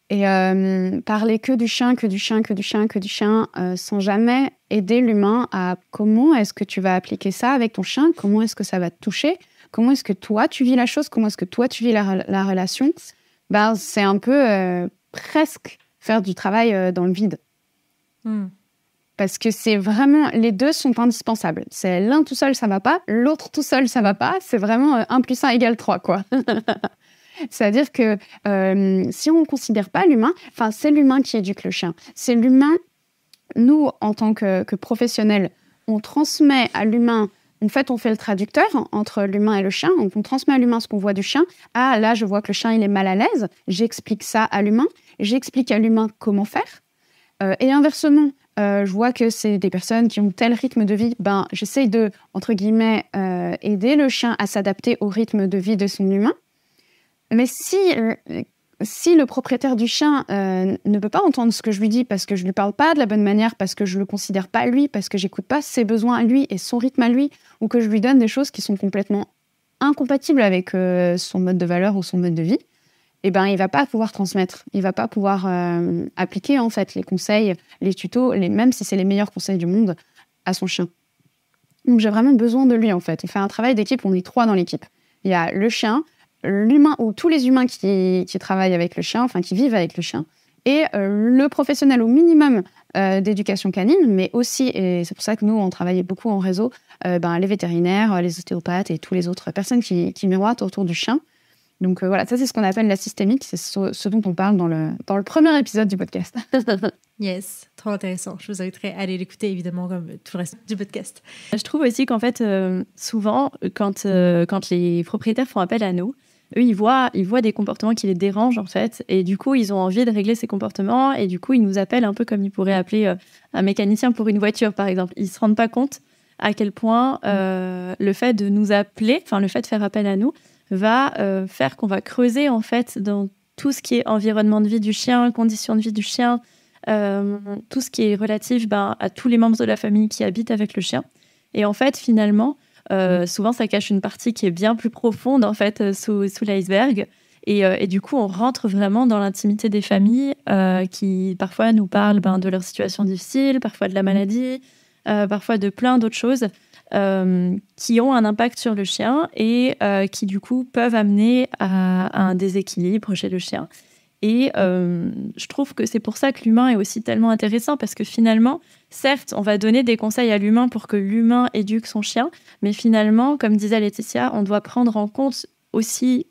Et euh, parler que du chien, que du chien, que du chien, que du chien, euh, sans jamais aider l'humain à comment est-ce que tu vas appliquer ça avec ton chien, comment est-ce que ça va te toucher, comment est-ce que toi tu vis la chose, comment est-ce que toi tu vis la, relation, ben, c'est un peu presque faire du travail dans le vide. Hmm. Parce que c'est vraiment, les deux sont indispensables. C'est l'un tout seul, ça va pas. L'autre tout seul, ça va pas. C'est vraiment 1 euh, plus 1 égale 3, quoi. C'est-à-dire que euh, si on ne considère pas l'humain, enfin, c'est l'humain qui éduque le chien. C'est l'humain, nous, en tant que, professionnels, on transmet à l'humain en fait, on fait le traducteur entre l'humain et le chien. Donc, on transmet à l'humain ce qu'on voit du chien. Ah, là, je vois que le chien, il est mal à l'aise. J'explique ça à l'humain. J'explique à l'humain comment faire. Euh, et inversement, euh, je vois que c'est des personnes qui ont tel rythme de vie, ben, j'essaye de, entre guillemets, euh, aider le chien à s'adapter au rythme de vie de son humain. Mais si, euh, si le propriétaire du chien ne peut pas entendre ce que je lui dis parce que je ne lui parle pas de la bonne manière, parce que je ne le considère pas lui, parce que j'écoute pas ses besoins à lui et son rythme à lui, ou que je lui donne des choses qui sont complètement incompatibles avec son mode de valeur ou son mode de vie, eh ben, il va pas pouvoir transmettre, il va pas pouvoir euh, appliquer en fait les conseils, les tutos, les, même si c'est les meilleurs conseils du monde, à son chien. Donc j'ai vraiment besoin de lui en fait. Il fait un travail d'équipe, on est trois dans l'équipe. Il y a le chien, l'humain ou tous les humains qui, travaillent avec le chien, enfin qui vivent avec le chien, et euh, le professionnel au minimum euh, d'éducation canine, mais aussi, et c'est pour ça que nous on travaillait beaucoup en réseau, ben, les vétérinaires, les ostéopathes et toutes les autres personnes qui, qui miroitent autour du chien donc euh, voilà, ça c'est ce qu'on appelle la systémique, c'est ce, dont on parle dans le, dans le premier épisode du podcast. yes, trop intéressant. Je vous inviterai à aller l'écouter évidemment comme tout le reste du podcast. Je trouve aussi qu'en fait, euh, souvent, quand, euh, quand les propriétaires font appel à nous, eux, ils voient, ils voient des comportements qui les dérangent, en fait. Et du coup, ils ont envie de régler ces comportements. Et du coup, ils nous appellent un peu comme ils pourraient appeler un mécanicien pour une voiture, par exemple. Ils ne se rendent pas compte à quel point le fait de nous appeler, enfin, le fait de faire appel à nous, va euh, faire qu'on va creuser en fait dans tout ce qui est environnement de vie du chien, conditions de vie du chien, euh, tout ce qui est relatif ben, à tous les membres de la famille qui habitent avec le chien. Et en fait, finalement, euh, souvent, ça cache une partie qui est bien plus profonde en fait sous, l'iceberg. Et, du coup, on rentre vraiment dans l'intimité des familles qui parfois nous parlent ben, de leur situation difficile, parfois de la maladie, parfois de plein d'autres choses. Euh, qui ont un impact sur le chien et euh, qui du coup peuvent amener à, un déséquilibre chez le chien. Et euh, je trouve que c'est pour ça que l'humain est aussi tellement intéressant, parce que finalement, certes, on va donner des conseils à l'humain pour que l'humain éduque son chien, mais finalement, comme disait Laetitia, on doit prendre en compte aussi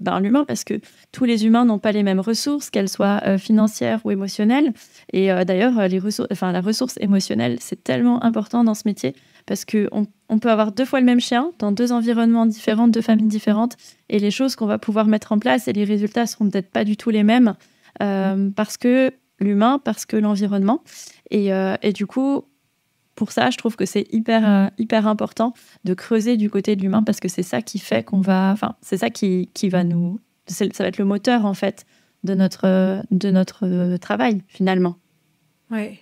ben, l'humain, parce que tous les humains n'ont pas les mêmes ressources, qu'elles soient financières ou émotionnelles. Et d'ailleurs, les ressources, enfin, la ressource émotionnelle, c'est tellement important dans ce métier, parce que on, peut avoir deux fois le même chien dans deux environnements différents, deux familles différentes, et les choses qu'on va pouvoir mettre en place et les résultats seront peut-être pas du tout les mêmes euh, mm. parce que l'humain, parce que l'environnement, euh, et, du coup. Pour ça, je trouve que c'est hyper, mm. euh, hyper important de creuser du côté de l'humain parce que c'est ça qui fait qu'on va. Enfin, c'est ça qui, qui va nous. Ça va être le moteur, en fait, de notre, de notre travail, finalement. Ouais.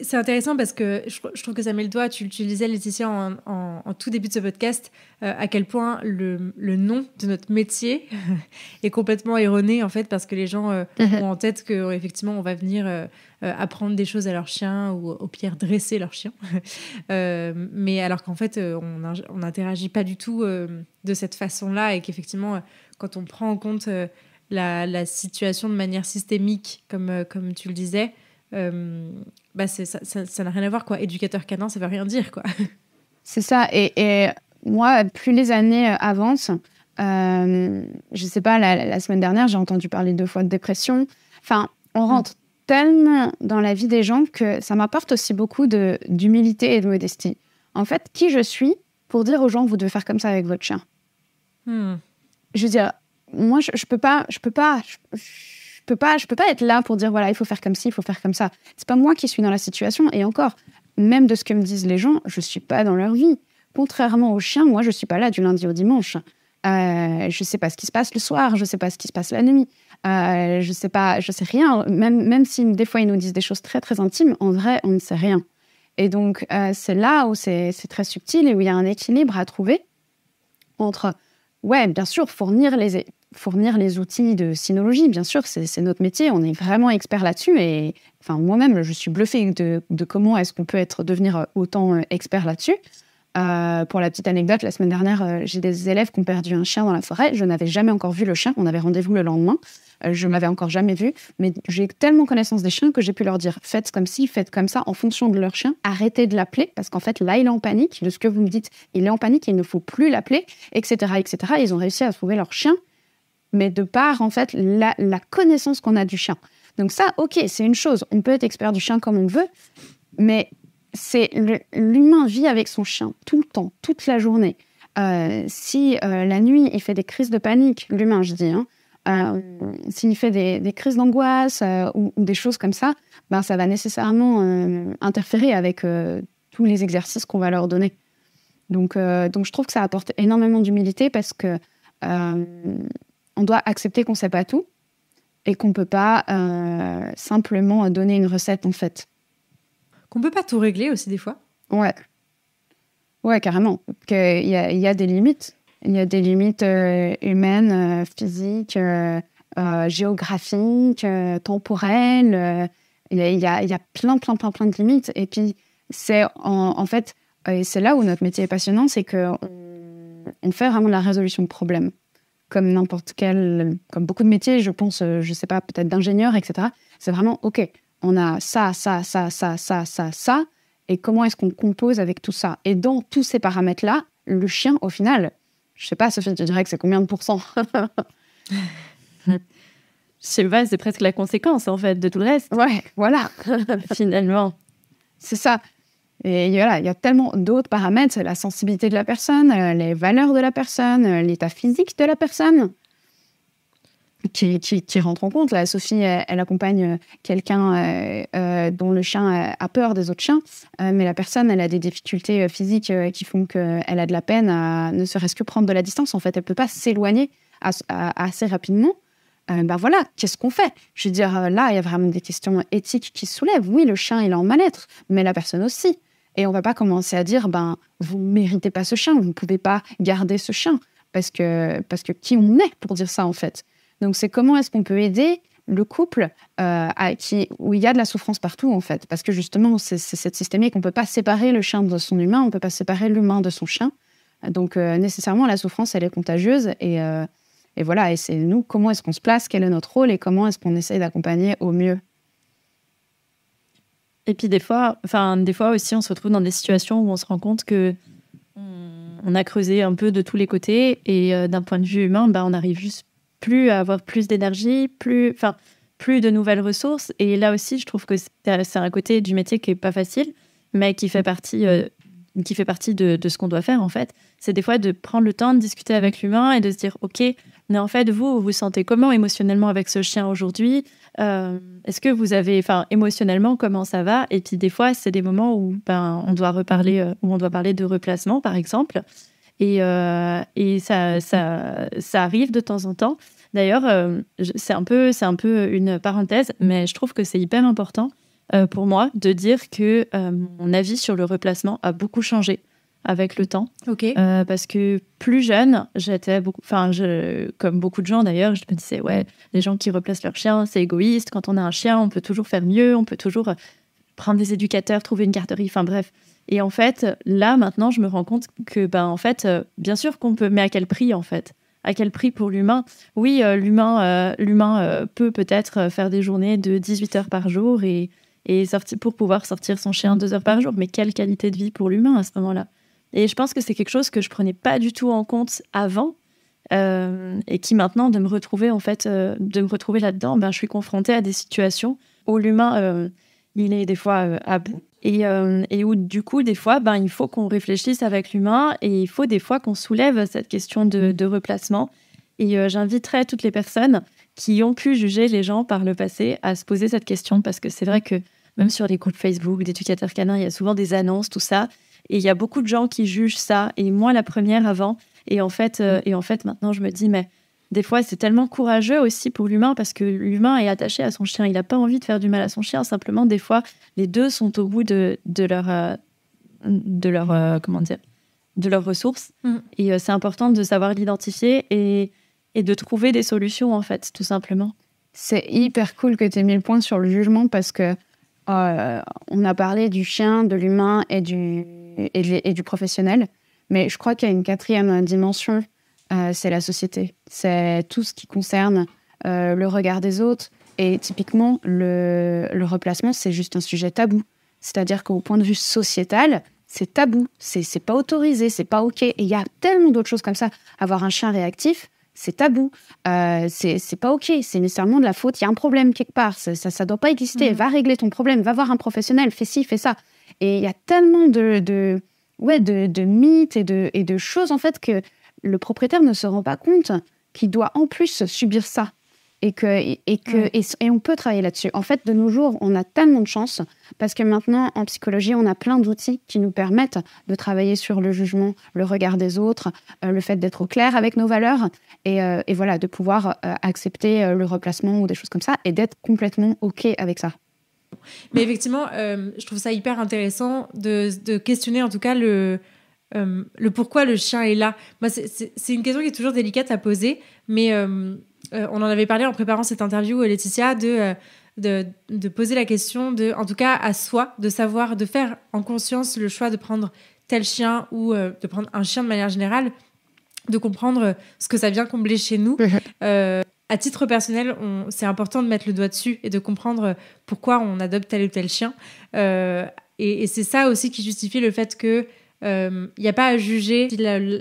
C'est intéressant parce que je, trouve que ça met le doigt, tu, l'utilisais Laetitia en, tout début de ce podcast, euh, à quel point le, nom de notre métier est complètement erroné en fait parce que les gens euh, mhm. ont en tête qu'effectivement on va venir euh, apprendre des choses à leur chien ou au pire dresser leur chien. mais alors qu'en fait on n'interagit pas du tout de cette façon-là et qu'effectivement quand on prend en compte la, situation de manière systémique comme, comme tu le disais, bah ça n'a rien à voir quoi. Éducateur canin, ça veut rien dire quoi. C'est ça. Et, et, moi, plus les années euh, avancent, euh, je sais pas, la, semaine dernière, j'ai entendu parler deux fois de dépression. Enfin, on rentre mm. tellement dans la vie des gens que ça m'apporte aussi beaucoup d'humilité et de modestie. En fait, qui je suis pour dire aux gens, vous devez faire comme ça avec votre chien. Hmm. Je veux dire, moi, je, ne peux pas, je peux pas, peux pas, je peux pas être là pour dire voilà, il faut faire comme ci, il faut faire comme ça. C'est pas moi qui suis dans la situation. Et encore, même de ce que me disent les gens, je suis pas dans leur vie. Contrairement aux chiens, moi, je suis pas là du lundi au dimanche. Euh, je sais pas ce qui se passe le soir, je sais pas ce qui se passe la nuit, euh, je sais pas, je sais rien. Même, même si des fois ils nous disent des choses très très intimes, en vrai, on ne sait rien. Et donc euh, c'est là où c'est très subtil et où il y a un équilibre à trouver entre Ouais, bien sûr, fournir les, fournir les outils de sinologie, bien sûr, c'est notre métier, on est vraiment expert là-dessus. Et enfin, moi-même, je suis bluffée de, de comment est-ce qu'on peut être, devenir euh, autant euh, expert là-dessus. Euh, pour la petite anecdote, la semaine dernière, euh, j'ai des élèves qui ont perdu un chien dans la forêt. Je n'avais jamais encore vu le chien. On avait rendez-vous le lendemain. Euh, je ne l'avais encore jamais vu. Mais j'ai tellement connaissance des chiens que j'ai pu leur dire faites comme ci, faites comme ça, en fonction de leur chien. Arrêtez de l'appeler parce qu'en fait, là, il est en panique. De ce que vous me dites, il est en panique, il ne faut plus l'appeler, etc., etc. Ils ont réussi à trouver leur chien, mais de par, en fait, la, la connaissance qu'on a du chien. Donc, ça, ok, c'est une chose. On peut être expert du chien comme on veut, mais c'est l'humain vit avec son chien tout le temps, toute la journée. Euh, si euh, la nuit il fait des crises de panique, l'humain je dis, hein, euh, s'il fait des, crises d'angoisse ou, des choses comme ça, ben, ça va nécessairement interférer avec tous les exercices qu'on va leur donner. Donc, donc je trouve que ça apporte énormément d'humilité parce que on doit accepter qu'on ne sait pas tout et qu'on ne peut pas simplement donner une recette en fait. Qu'on peut pas tout régler aussi des fois. Ouais. Ouais, carrément. Il y a, des limites. Il y a des limites humaines, physiques, géographiques, temporelles. Il y a, plein, plein, plein, plein de limites. Et puis, c'est en, fait, euh, et c'est là où notre métier est passionnant, c'est qu'on fait vraiment la résolution de problèmes. Comme n'importe quel, comme beaucoup de métiers, je pense, euh, je sais pas, peut-être d'ingénieur, etc. C'est vraiment, OK, on a ça, ça, ça, ça, ça, ça, ça, et comment est-ce qu'on compose avec tout ça Et dans tous ces paramètres-là, le chien, au final, je sais pas, Sophie, tu dirais que c'est combien de pourcents Je sais pas, c'est presque la conséquence, en fait, de tout le reste. Ouais, voilà. Finalement. C'est ça. Et voilà, il y a tellement d'autres paramètres, la sensibilité de la personne, euh, les valeurs de la personne, euh, l'état physique de la personne qui, rentrent rentre en compte. Là, Sophie, euh, elle, accompagne euh, quelqu'un euh, dont le chien a peur des autres chiens, mais la personne, elle a des difficultés physiques qui font qu'elle a de la peine à ne serait-ce que prendre de la distance. En fait, elle peut pas s'éloigner assez rapidement. ben voilà, qu'est-ce qu'on fait Je veux dire, là, il y a vraiment des questions éthiques qui se soulèvent. Oui, le chien, il est en mal-être, mais la personne aussi. Et on va pas commencer à dire, ben, vous méritez pas ce chien, vous ne pouvez pas garder ce chien. Parce que, parce que qui on est pour dire ça, en fait donc c'est comment est-ce qu'on peut aider le couple euh, à, qui, où il y a de la souffrance partout, en fait. Parce que justement, c'est cette systémique, on ne peut pas séparer le chien de son humain, on ne peut pas séparer l'humain de son chien. Donc euh, nécessairement, la souffrance, elle est contagieuse. Euh, et, voilà, et c'est nous, comment est-ce qu'on se place, quel est notre rôle et comment est-ce qu'on essaye d'accompagner au mieux. Et puis des fois, enfin des fois aussi, on se retrouve dans des situations où on se rend compte que on a creusé un peu de tous les côtés et d'un point de vue humain, bah, on arrive juste plus à avoir plus d'énergie, plus, enfin, plus de nouvelles ressources. Et là aussi, je trouve que c'est un côté du métier qui est pas facile, mais qui fait partie, euh, qui fait partie de, ce qu'on doit faire en fait. C'est des fois de prendre le temps de discuter avec l'humain et de se dire, ok, mais en fait, vous, vous sentez comment émotionnellement avec ce chien aujourd'hui euh, Est-ce que vous avez, enfin, émotionnellement, comment ça va Et puis des fois, c'est des moments où ben, on doit reparler, euh, où on doit parler de replacement, par exemple. Et, euh, ça, ça, arrive de temps en temps. D'ailleurs, euh, c'est un, peu, un peu une parenthèse, mais je trouve que c'est hyper important euh, pour moi de dire que mon avis sur le replacement a beaucoup changé avec le temps. parce que plus jeune, j'étais beaucoup, enfin, comme beaucoup de gens d'ailleurs, je me disais, ouais, les gens qui replacent leur chien, c'est égoïste. Quand on a un chien, on peut toujours faire mieux, on peut toujours prendre des éducateurs, trouver une garderie, enfin bref. Et en fait, là, maintenant, je me rends compte que, ben, en fait, euh, bien sûr qu'on peut, mais à quel prix, en fait À quel prix pour l'humain Oui, euh, l'humain, euh, l'humain peut peut-être faire des journées de 18 heures par jour et, et sorti, pour pouvoir sortir son chien deux heures par jour. Mais quelle qualité de vie pour l'humain à ce moment-là Et je pense que c'est quelque chose que je prenais pas du tout en compte avant. et qui maintenant de me retrouver en fait de me retrouver là-dedans ben je suis confrontée à des situations où l'humain il est des fois à bout euh, et, où du coup, des fois, ben, il faut qu'on réfléchisse avec l'humain et il faut des fois qu'on soulève cette question de, mm. de replacement. Et j'inviterais euh, j'inviterai toutes les personnes qui ont pu juger les gens par le passé à se poser cette question parce que c'est vrai que même sur les groupes Facebook d'éducateurs canins, il y a souvent des annonces, tout ça. Et il y a beaucoup de gens qui jugent ça. Et moi, la première avant. Et en fait, euh, mm. et en fait maintenant, je me dis, mais des fois, c'est tellement courageux aussi pour l'humain parce que l'humain est attaché à son chien. Il n'a pas envie de faire du mal à son chien. Simplement, des fois, les deux sont au bout de, leur, de leur euh, euh, comment dire, de leurs ressources. Mm. Et euh, c'est important de savoir l'identifier et, et de trouver des solutions en fait, tout simplement. C'est hyper cool que tu aies mis le point sur le jugement parce que on a parlé du chien, de l'humain et du, et, et du professionnel. Mais je crois qu'il y a une quatrième dimension euh, c'est la société. C'est tout ce qui concerne euh, le regard des autres. Et typiquement, le, le replacement, c'est juste un sujet tabou. C'est-à-dire qu'au point de vue sociétal, c'est tabou, c'est pas autorisé, c'est pas OK. Et il y a tellement d'autres choses comme ça. Avoir un chien réactif, c'est tabou, euh, c'est pas OK, c'est nécessairement de la faute, il y a un problème quelque part, ça, ça, doit pas exister, mm. va régler ton problème, va voir un professionnel, fais ci, fais ça. Et il y a tellement de, de ouais, de mythes et de, et de choses en fait que le propriétaire ne se rend pas compte qu'il doit en plus subir ça. Et, que, et, que, on peut travailler là-dessus. En fait, de nos jours, on a tellement de chance parce que maintenant, en psychologie, on a plein d'outils qui nous permettent de travailler sur le jugement, le regard des autres, euh, le fait d'être au clair avec nos valeurs et, euh, voilà, de pouvoir euh, accepter le replacement ou des choses comme ça et d'être complètement OK avec ça. Mais effectivement, je trouve ça hyper intéressant de questionner en tout cas le, euh, le pourquoi le chien est là Moi, c'est une question qui est toujours délicate à poser, mais euh, euh, on en avait parlé en préparant cette interview, Laetitia, de, de, poser la question, de, en tout cas à soi, de savoir, de faire en conscience le choix de prendre tel chien ou de prendre un chien de manière générale, de comprendre ce que ça vient combler chez nous. à titre personnel, c'est important de mettre le doigt dessus et de comprendre pourquoi on adopte tel ou tel chien. et c'est ça aussi qui justifie le fait que il euh, n'y a pas à juger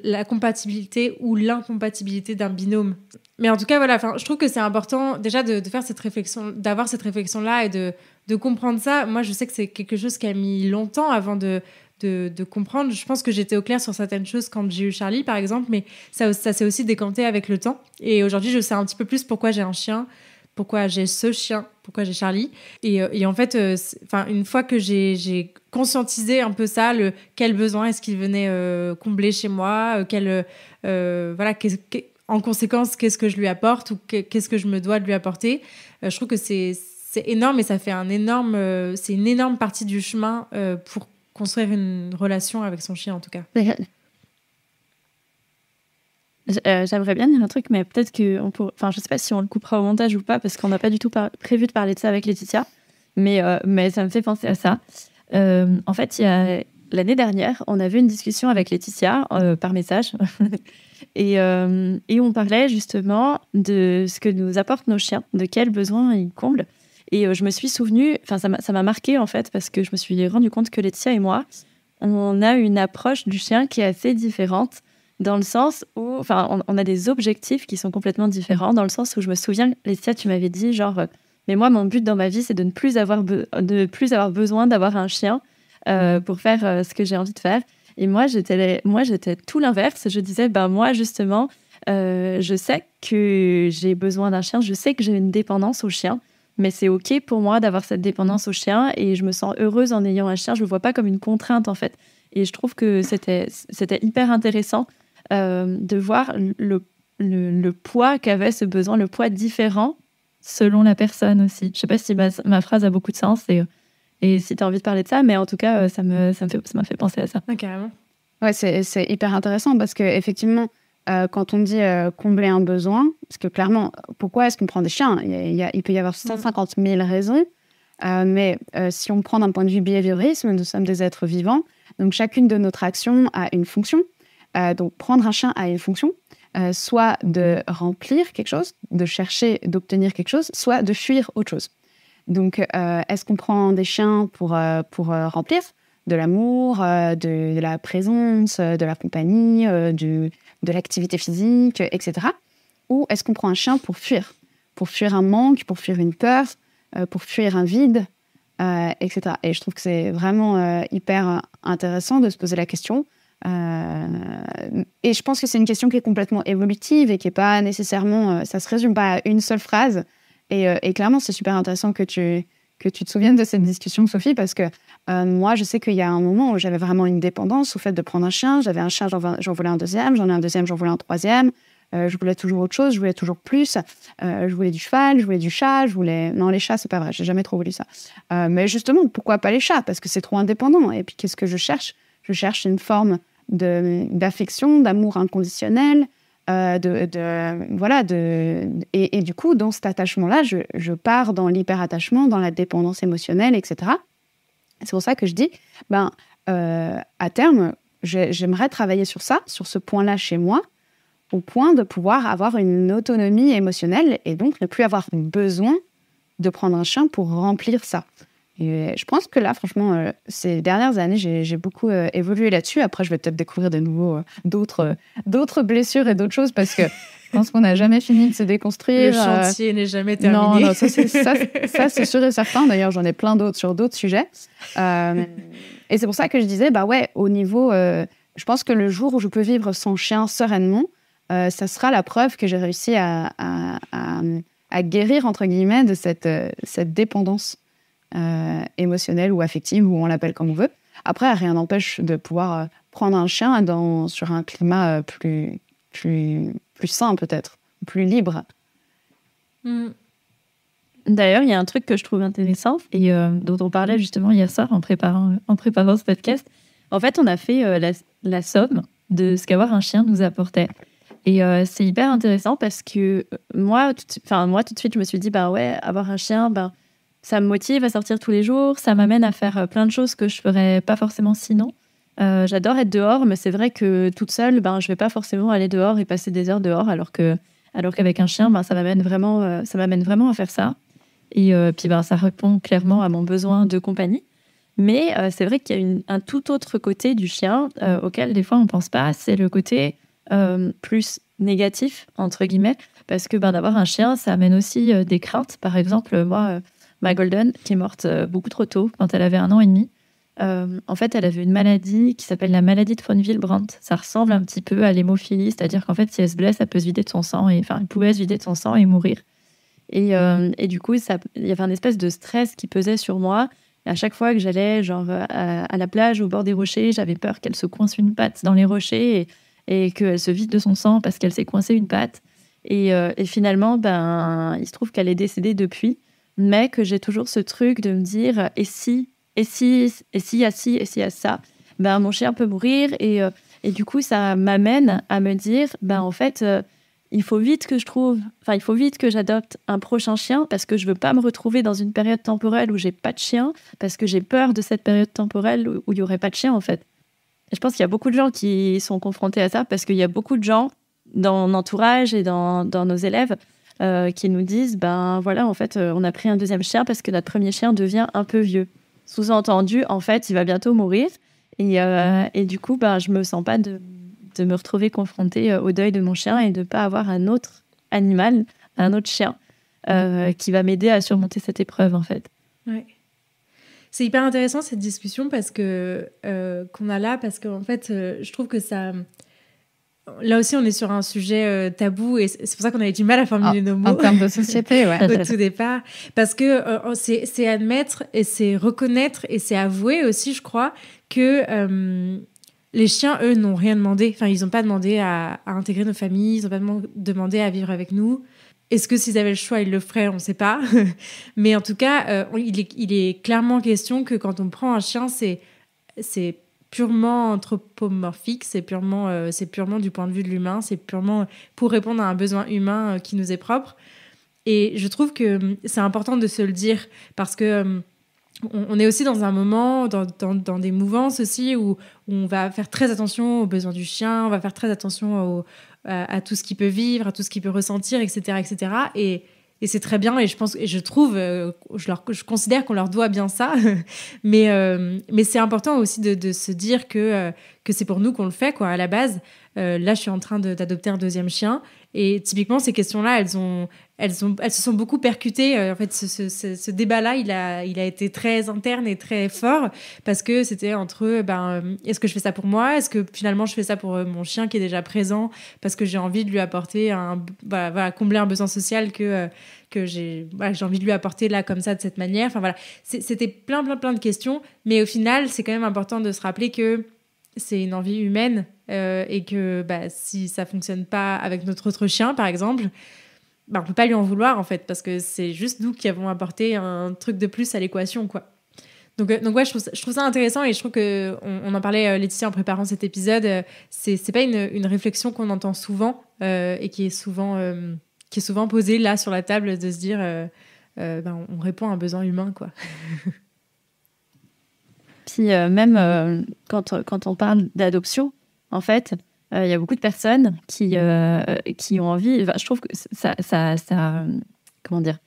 la, compatibilité ou l'incompatibilité d'un binôme. Mais en tout cas, voilà, je trouve que c'est important déjà de, faire cette réflexion, d'avoir cette réflexion-là et de, de comprendre ça. Moi, je sais que c'est quelque chose qui a mis longtemps avant de, de, comprendre. Je pense que j'étais au clair sur certaines choses quand j'ai eu Charlie, par exemple, mais ça, ça s'est aussi décanté avec le temps. Et aujourd'hui, je sais un petit peu plus pourquoi j'ai un chien, pourquoi j'ai ce chien, pourquoi j'ai Charlie. Et, euh, en fait, euh, enfin, une fois que j'ai conscientiser un peu ça, le, quel besoin est-ce qu'il venait euh, combler chez moi, euh, quel, euh, voilà, en conséquence, qu'est-ce que je lui apporte ou qu'est-ce que je me dois de lui apporter. je trouve que c'est énorme et ça fait un énorme, c'est une énorme partie du chemin pour construire une relation avec son chien en tout cas. J'aimerais bien dire un truc, mais peut-être que on enfin, je sais pas si on le coupera au montage ou pas, parce qu'on n'a pas du tout prévu de parler de ça avec Laetitia, mais, mais ça me fait penser à ça. Euh, en fait, l'année dernière, on avait une discussion avec Laetitia euh, par message. Euh, et, on parlait justement de ce que nous apportent nos chiens, de quels besoins ils comblent. Et je me suis souvenue, enfin, ça m'a marqué en fait, parce que je me suis rendu compte que Laetitia et moi, on a une approche du chien qui est assez différente, dans le sens où, enfin, on, a des objectifs qui sont complètement différents, dans le sens où je me souviens, Laetitia, tu m'avais dit genre mais moi, mon but dans ma vie, c'est de ne plus avoir, de plus avoir besoin d'avoir un chien euh, mm. pour faire euh, ce que j'ai envie de faire. Et moi, j'étais moi j'étais tout l'inverse. Je disais, ben moi, justement, euh, je sais que j'ai besoin d'un chien, je sais que j'ai une dépendance au chien, mais c'est OK pour moi d'avoir cette dépendance au chien et je me sens heureuse en ayant un chien. Je ne le vois pas comme une contrainte, en fait. Et je trouve que c'était hyper intéressant de voir le, le, poids qu'avait ce besoin, le poids différent selon la personne aussi. Je sais pas si ma, phrase a beaucoup de sens et, et si tu as envie de parler de ça, mais en tout cas, euh, ça me ça m'a fait, ça fait penser à ça. carrément. Ouais, c'est hyper intéressant parce que effectivement, euh, quand on dit euh, combler un besoin, parce que clairement, pourquoi est-ce qu'on prend des chiens il, y a, il, peut y avoir 150 mm. 000 raisons, mais si on prend d'un point de vue behaviorisme, nous sommes des êtres vivants, donc chacune de notre action a une fonction. donc prendre un chien a une fonction, euh, soit de mm. remplir quelque chose, de chercher d'obtenir quelque chose, soit de fuir autre chose. Donc, euh, est-ce qu'on prend des chiens pour, euh, remplir de l'amour, de, la présence, de la compagnie, de l'activité physique, etc. Ou est-ce qu'on prend un chien pour fuir Pour fuir un manque, pour fuir une peur, pour fuir un vide, etc. Et je trouve que c'est vraiment hyper intéressant de se poser la question euh, et je pense que c'est une question qui est complètement évolutive et qui est pas nécessairement, euh, ça se résume pas à une seule phrase. Euh, et, clairement, c'est super intéressant que tu que tu te souviennes de cette discussion, Sophie, parce que moi, je sais qu'il y a un moment où j'avais vraiment une dépendance au fait de prendre un chien. J'avais un chien, j'en voulais un deuxième, j'en ai un deuxième, j'en voulais un troisième. je voulais toujours autre chose, je voulais toujours plus. je voulais du cheval, je voulais du chat, je voulais. Non, les chats, c'est pas vrai, j'ai jamais trop voulu ça. mais justement, pourquoi pas les chats Parce que c'est trop indépendant. Et puis, qu'est-ce que je cherche Je cherche une forme d'affection, d'amour inconditionnel, euh, de, voilà, et, du coup, dans cet attachement-là, je, pars dans l'hyperattachement, dans la dépendance émotionnelle, etc. C'est pour ça que je dis, ben, euh, à terme, j'aimerais travailler sur ça, sur ce point-là chez moi, au point de pouvoir avoir une autonomie émotionnelle et donc ne plus avoir besoin de prendre un chien pour remplir ça. Et euh, je pense que là, franchement, euh, ces dernières années, j'ai beaucoup euh, évolué là-dessus. Après, je vais peut-être découvrir de nouveau d'autres d'autres blessures et d'autres choses parce que je pense qu'on n'a jamais fini de se déconstruire. Le chantier n'est jamais terminé. Non, non ça, c'est sûr et certain. D'ailleurs, j'en ai plein d'autres sur d'autres sujets. et c'est pour ça que je disais, bah ouais, au niveau, je pense que le jour où je peux vivre sans chien sereinement, ça sera la preuve que j'ai réussi à, à, guérir, entre guillemets, de cette, cette dépendance. Euh, émotionnelle ou affective, ou on l'appelle comme on veut. Après, rien n'empêche de pouvoir euh, prendre un chien dans, sur un climat euh, plus, plus, sain peut-être, plus libre. Mm. D'ailleurs, il y a un truc que je trouve intéressant et dont on parlait justement hier soir en préparant, en préparant ce podcast. En fait, on a fait la, somme de ce qu'avoir un chien nous apportait. Et c'est hyper intéressant parce que moi tout, moi, tout de suite, je me suis dit, bah ouais, avoir un chien, bah, ça me motive à sortir tous les jours, ça mm. m'amène à faire euh, plein de choses que je ferais pas forcément sinon. Euh, j'adore être dehors, mais c'est vrai que toute seule, ben, je vais pas forcément aller dehors et passer des heures dehors, alors que alors qu'avec un chien, ben, ça m'amène vraiment, euh, ça m'amène vraiment à faire ça. Et puis ben, ça répond clairement à mon besoin de compagnie. Mais c'est vrai qu'il y a un tout autre côté du chien auquel des fois on pense pas, c'est le côté plus négatif entre guillemets, parce que ben, d'avoir un chien, ça amène aussi des craintes. Par exemple, moi Ma Golden, qui est morte euh, beaucoup trop tôt, quand elle avait un an et demi, euh, en fait, elle avait une maladie qui s'appelle la maladie de Fonville-Brandt. Ça ressemble un petit peu à l'hémophilie, c'est-à-dire qu'en fait, si elle se blesse, elle peut se vider de son sang, et, enfin, elle pouvait se vider de son sang et mourir. Et, euh, et du coup, il y avait un espèce de stress qui pesait sur moi. à chaque fois que j'allais genre à, la plage, au bord des rochers, j'avais peur qu'elle se coince une patte dans les rochers et, et qu'elle se vide de son sang parce qu'elle s'est coincée une patte. Et, et finalement, ben, il se trouve qu'elle est décédée depuis mais que j'ai toujours ce truc de me dire euh, et si, et si, et si, à si, et si, y ça, ben, mon chien peut mourir. Et, euh, et du coup, ça m'amène à me dire ben, en fait, euh, il faut vite que je trouve, enfin, il faut vite que j'adopte un prochain chien parce que je veux pas me retrouver dans une période temporelle où j'ai pas de chien, parce que j'ai peur de cette période temporelle où il y aurait pas de chien, en fait. Et je pense qu'il y a beaucoup de gens qui sont confrontés à ça parce qu'il y a beaucoup de gens dans mon entourage et dans, dans nos élèves euh, qui nous disent ben voilà, en fait, euh, on a pris un deuxième chien parce que notre premier chien devient un peu vieux. Sous-entendu, en fait, il va bientôt mourir. Et, euh, mm. du coup, ben, je me sens pas de, me retrouver confrontée au deuil de mon chien et de ne pas avoir un autre animal, un autre chien mm. qui va m'aider à surmonter cette épreuve, en fait. Ouais. C'est hyper intéressant cette discussion parce que qu'on a là parce qu'en fait, je trouve que ça Là aussi, on est sur un sujet euh, tabou et c'est pour ça qu'on avait du mal à formuler ah, nos mots. En termes de société, ouais. au tout départ. Parce que euh, c'est admettre et c'est reconnaître et c'est avouer aussi, je crois, que euh, les chiens, eux, n'ont rien demandé. Enfin, ils n'ont pas demandé à, intégrer nos familles, ils n'ont pas demandé à vivre avec nous. Est-ce que s'ils avaient le choix, ils le feraient On ne sait pas. Mais en tout cas, il est, il est clairement question que quand on prend un chien, c'est purement anthropomorphique, c'est purement, euh, c'est purement du point de vue de l'humain, c'est purement pour répondre à un besoin humain euh, qui nous est propre. Et je trouve que euh, c'est important de se le dire parce que on, est aussi dans un moment, dans, des mouvances aussi, où, on va faire très attention aux besoins du chien, on va faire très attention à, tout ce qu'il peut vivre, à tout ce qu'il peut ressentir, etc. etc. Et et c'est très bien et je pense et je trouve euh, je considère qu'on leur doit bien ça euh, mais c'est important aussi de, de, se dire que euh, que c'est pour nous qu'on le fait quoi à la base euh, là, je suis en train d'adopter un deuxième chien. Et typiquement, ces questions-là, elles, se sont beaucoup percutées. Euh, en fait, ce, débat-là, il a, été très interne et très fort parce que c'était entre, euh, ben, est-ce que je fais ça pour moi Est-ce que finalement, je fais ça pour mon chien qui est déjà présent parce que j'ai envie de lui apporter un, combler un besoin social que j'ai j'ai envie de lui apporter là comme ça de cette manière. Enfin voilà, c'était plein plein plein de questions, mais au final, c'est quand même important de se rappeler que c'est une envie humaine euh, et que bah, si ça fonctionne pas avec notre autre chien, par exemple, bah, on peut pas lui en vouloir en fait parce que c'est juste nous qui avons apporté un truc de plus à l'équation quoi. Donc, euh, donc ouais, je trouve, ça, je trouve, ça, intéressant et je trouve que on, en parlait euh, Laetitia en préparant cet épisode. c'est c'est pas une, réflexion qu'on entend souvent et qui est souvent qui est souvent posée là sur la table de se dire ben, on répond à un besoin humain quoi. Euh, même euh, euh, quand, on parle d'adoption, en fait, il y a beaucoup de personnes qui, qui ont envie. je trouve que ça, ça, ça comment dire,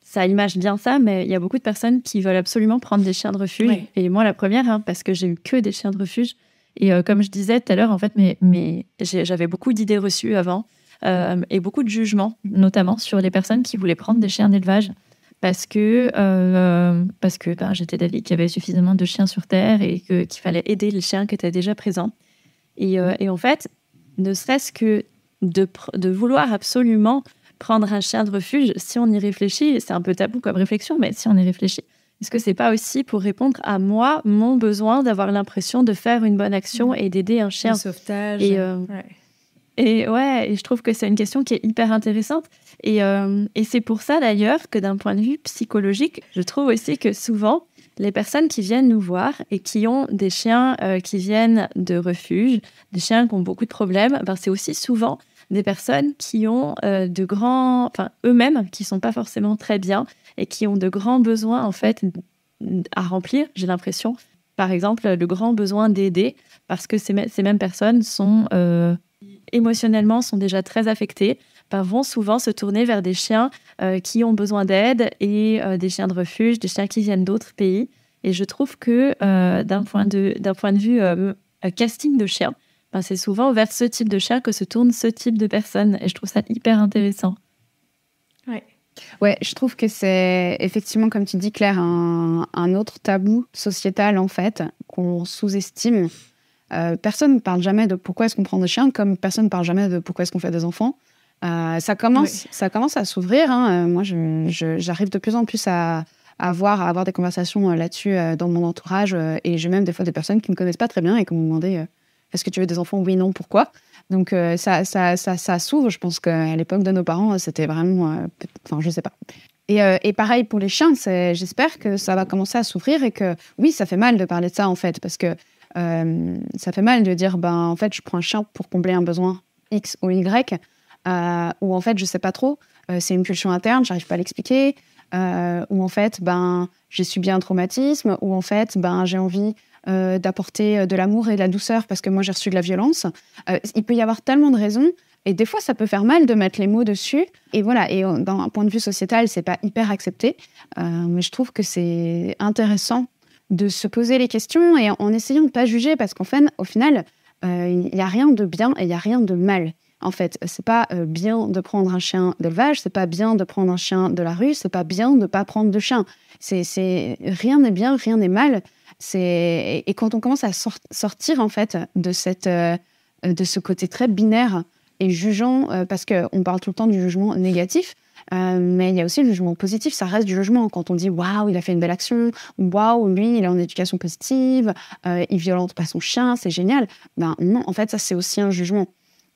ça image bien ça, mais il y a beaucoup de personnes qui veulent absolument prendre des chiens de refuge. Et moi, la première, hein, parce que j'ai eu que des chiens de refuge. Et comme je disais tout à l'heure, en fait, mais, mais j'avais beaucoup d'idées reçues avant et beaucoup de jugements, notamment sur les personnes qui voulaient prendre des chiens d'élevage parce que, euh, parce que ben, j'étais d'avis qu'il y avait suffisamment de chiens sur Terre et qu'il fallait aider le chien qui était déjà présent. Euh, et, en fait, ne serait-ce que de, vouloir absolument prendre un chien de refuge, si on y réfléchit, c'est un peu tabou comme réflexion, mais si on y réfléchit, est-ce que c'est pas aussi pour répondre à moi, mon besoin d'avoir l'impression de faire une bonne action mmh. et d'aider un chien sauvetage. Et, euh, et ouais, et je trouve que c'est une question qui est hyper intéressante. Et, euh, et c'est pour ça d'ailleurs que d'un point de vue psychologique, je trouve aussi que souvent, les personnes qui viennent nous voir et qui ont des chiens euh, qui viennent de refuge, des chiens qui ont beaucoup de problèmes, ben c'est aussi souvent des personnes qui ont euh, de grands, enfin eux-mêmes, qui sont pas forcément très bien et qui ont de grands besoins en fait à remplir, j'ai l'impression. Par exemple, le grand besoin d'aider parce que ces, ces mêmes personnes sont émotionnellement sont déjà très affectés, bah, vont souvent se tourner vers des chiens euh, qui ont besoin d'aide et euh, des chiens de refuge, des chiens qui viennent d'autres pays. Et je trouve que euh, d'un point, de, point de vue casting de chiens, bah, c'est souvent vers ce type de chien que se tourne ce type de personnes. Et je trouve ça hyper intéressant. Oui. je trouve que c'est effectivement, comme tu dis, Claire, un, un autre tabou sociétal, en fait, qu'on sous-estime euh, personne ne parle jamais de pourquoi est-ce qu'on prend des chiens, comme personne ne parle jamais de pourquoi est-ce qu'on fait des enfants. Euh, ça, commence, ça commence à s'ouvrir. Hein. Euh, moi, j'arrive de plus en plus à, avoir des conversations là-dessus dans mon entourage. et j'ai même des fois des personnes qui ne me connaissent pas très bien et qui me demandé est-ce que tu veux des enfants Oui, non, pourquoi Donc ça, ça, s'ouvre. Je pense qu'à l'époque de nos parents, c'était vraiment. enfin, je sais pas. Et, pareil pour les chiens, j'espère que ça va commencer à s'ouvrir et que oui, ça fait mal de parler de ça en fait, parce que euh, ça fait mal de dire, ben, en fait, je prends un chien pour combler un besoin X ou Y, euh, ou en fait, je sais pas trop, euh, c'est une pulsion interne, j'arrive pas à l'expliquer, ou en fait, ben, j'ai subi un traumatisme, ou en fait, ben, j'ai envie d'apporter de l'amour et de la douceur parce que moi, j'ai reçu de la violence. il peut y avoir tellement de raisons. Et des fois, ça peut faire mal de mettre les mots dessus. Et voilà, et d'un point de vue sociétal, c'est pas hyper accepté. mais je trouve que c'est intéressant de se poser les questions et en essayant de ne pas juger, parce qu'en fait, au final, euh, il n'y a rien de bien et il n'y a rien de mal. En fait, c'est pas euh, bien de prendre un chien d'élevage, c'est pas bien de prendre un chien de la rue, c'est pas bien de pas prendre de chien. C'est rien n'est bien, rien n'est mal. C'est et, quand on commence à sortir en fait de cette euh, de ce côté très binaire et jugeant, parce qu'on parle tout le temps du jugement négatif, euh, mais il y a aussi le jugement positif, ça reste du jugement. Quand on dit waouh, il a fait une belle action, waouh, lui, il est en éducation positive, il euh, il violente pas son chien, c'est génial. Ben non, en fait, ça, c'est aussi un jugement.